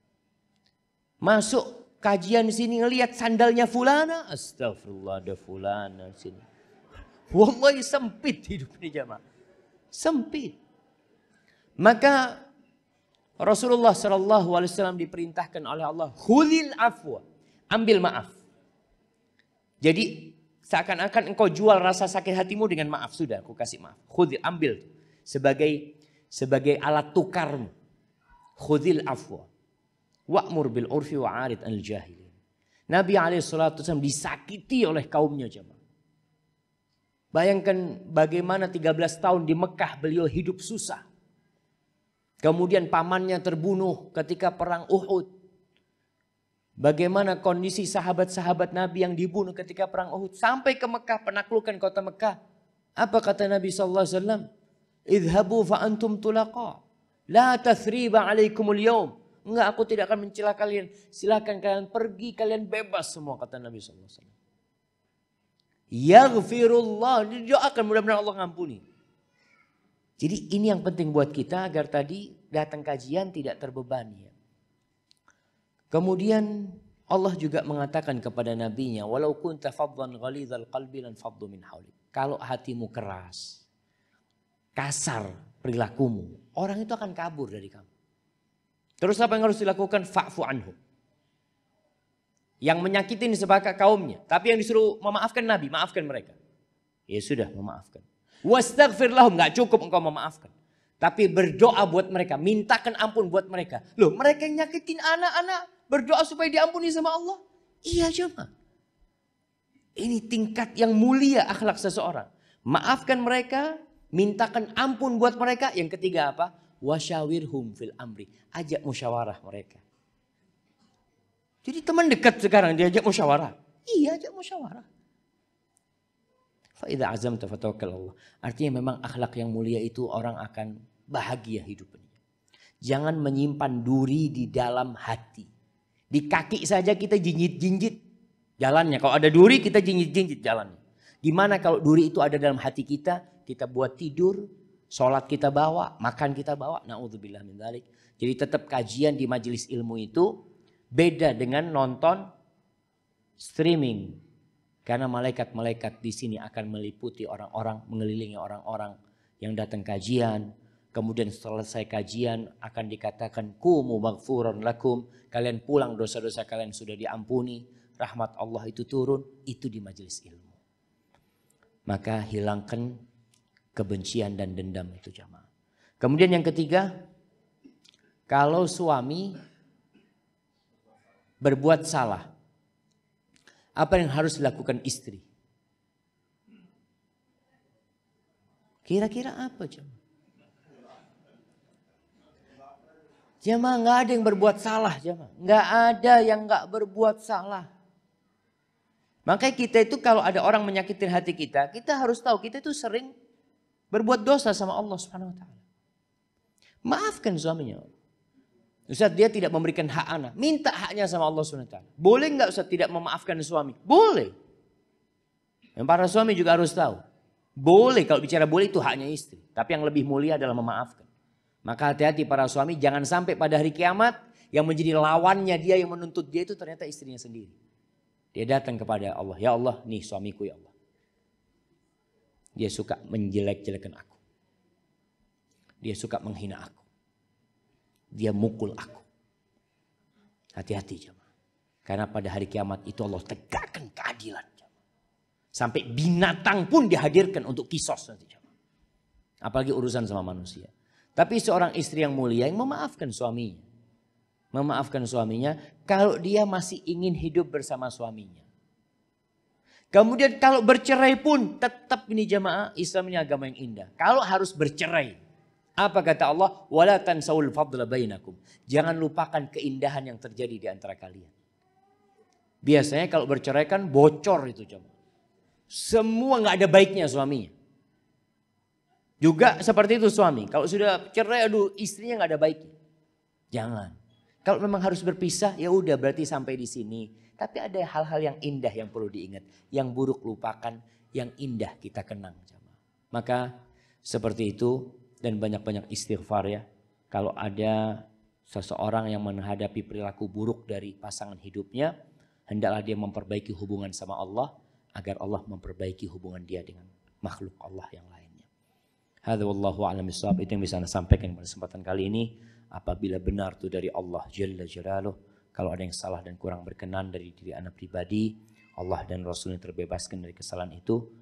Masuk kajian sini ngelihat sandalnya fulana. Astagfirullah ada fulana sini. Wallahi sempit hidup ini jamaah. Sempit. Maka Rasulullah SAW Alaihi diperintahkan oleh Allah, hulil afwa, ambil maaf. Jadi seakan-akan engkau jual rasa sakit hatimu dengan maaf sudah, aku kasih maaf. Khudil ambil sebagai sebagai alat tukarmu. Khudil afwa. Wa'mur bil urfi wa arid al jahil. Nabi alaihissalam disakiti oleh kaumnya jemaah. Bayangkan bagaimana 13 tahun di Mekah beliau hidup susah. Kemudian pamannya terbunuh ketika perang Uhud. Bagaimana kondisi sahabat-sahabat Nabi yang dibunuh ketika perang Uhud sampai ke Mekah penaklukan kota Mekah. Apa kata Nabi sallallahu alaihi wasallam? Idhabu fa antum tulaqa. La tathriba alaikumul yaum. Enggak, aku tidak akan mencela kalian. Silakan kalian pergi, kalian bebas semua kata Nabi sallallahu alaihi wasallam. Yaghfirullah, akan mudah-mudahan Allah ngampuni. Jadi ini yang penting buat kita agar tadi datang kajian tidak terbebani. Kemudian Allah juga mengatakan kepada nabinya, "Walau kunta faddan ghalizal qalbi lan faddu min hawlik." Kalau hatimu keras, kasar perilakumu, orang itu akan kabur dari kamu. Terus apa yang harus dilakukan? Fa'fu anhu. Yang menyakitin sebagai kaumnya, tapi yang disuruh memaafkan Nabi, maafkan mereka. Ya sudah, memaafkan. Wastaghfir lahum. Gak cukup engkau memaafkan. Tapi berdoa buat mereka. Mintakan ampun buat mereka. Loh mereka yang nyakitin anak-anak. Berdoa supaya diampuni sama Allah. Iya jemaah. Ini tingkat yang mulia akhlak seseorang. Maafkan mereka, mintakan ampun buat mereka. Yang ketiga apa? Wasyawirhum fil amri. Ajak musyawarah mereka. Jadi teman dekat sekarang diajak musyawarah. Iya ajak musyawarah. Fa'idha azam tafatawakal Allah. Artinya memang akhlak yang mulia itu orang akan bahagia hidupnya. Jangan menyimpan duri di dalam hati. Di kaki saja kita jinjit-jinjit jalannya. Kalau ada duri kita jinjit-jinjit jalannya. Gimana kalau duri itu ada dalam hati kita, kita buat tidur, sholat kita bawa, makan kita bawa. Na'udzubillah min dalik. Jadi tetap kajian di majelis ilmu itu beda dengan nonton streaming karena malaikat-malaikat di sini akan meliputi orang-orang, mengelilingi orang-orang yang datang kajian. Kemudian selesai kajian akan dikatakan kumu magfuran lakum. Kalian pulang dosa-dosa kalian sudah diampuni. Rahmat Allah itu turun, itu di majelis ilmu. Maka hilangkan kebencian dan dendam itu jamaah. Kemudian yang ketiga, kalau suami berbuat salah, apa yang harus dilakukan istri? Kira-kira apa jemaah? Jemaah nggak ada yang berbuat salah jemaah. Nggak ada yang nggak berbuat salah. Makanya kita itu kalau ada orang menyakitin hati kita, kita harus tahu kita itu sering berbuat dosa sama Allah Subhanahu wa taala. Maafkan suaminya. Ustaz dia tidak memberikan hak anak. Minta haknya sama Allah SWT. Boleh nggak Ustaz tidak memaafkan suami? Boleh. Dan para suami juga harus tahu. Boleh kalau bicara boleh itu haknya istri. Tapi yang lebih mulia adalah memaafkan. Maka hati-hati para suami jangan sampai pada hari kiamat yang menjadi lawannya dia yang menuntut dia itu ternyata istrinya sendiri. Dia datang kepada Allah, ya Allah, nih suamiku ya Allah. Dia suka menjelek-jelekan aku. Dia suka menghina aku dia mukul aku. Hati-hati jemaah. Karena pada hari kiamat itu Allah tegakkan keadilan. Sampai binatang pun dihadirkan untuk kisos nanti jemaah. Apalagi urusan sama manusia. Tapi seorang istri yang mulia yang memaafkan suaminya. Memaafkan suaminya kalau dia masih ingin hidup bersama suaminya. Kemudian kalau bercerai pun tetap ini jamaah Islamnya agama yang indah. Kalau harus bercerai apa kata Allah? Wala tansaul fadla bainakum. Jangan lupakan keindahan yang terjadi di antara kalian. Biasanya kalau bercerai kan bocor itu coba. Semua nggak ada baiknya suaminya. Juga seperti itu suami. Kalau sudah cerai aduh istrinya nggak ada baiknya. Jangan. Kalau memang harus berpisah ya udah berarti sampai di sini. Tapi ada hal-hal yang indah yang perlu diingat, yang buruk lupakan, yang indah kita kenang. Maka seperti itu dan banyak-banyak istighfar ya. Kalau ada seseorang yang menghadapi perilaku buruk dari pasangan hidupnya, hendaklah dia memperbaiki hubungan sama Allah agar Allah memperbaiki hubungan dia dengan makhluk Allah yang lainnya. Hadza wallahu a'lam Itu yang bisa saya sampaikan pada kesempatan kali ini. Apabila benar itu dari Allah Jalla Jalaluh, kalau ada yang salah dan kurang berkenan dari diri anak pribadi, Allah dan Rasulnya terbebaskan dari kesalahan itu.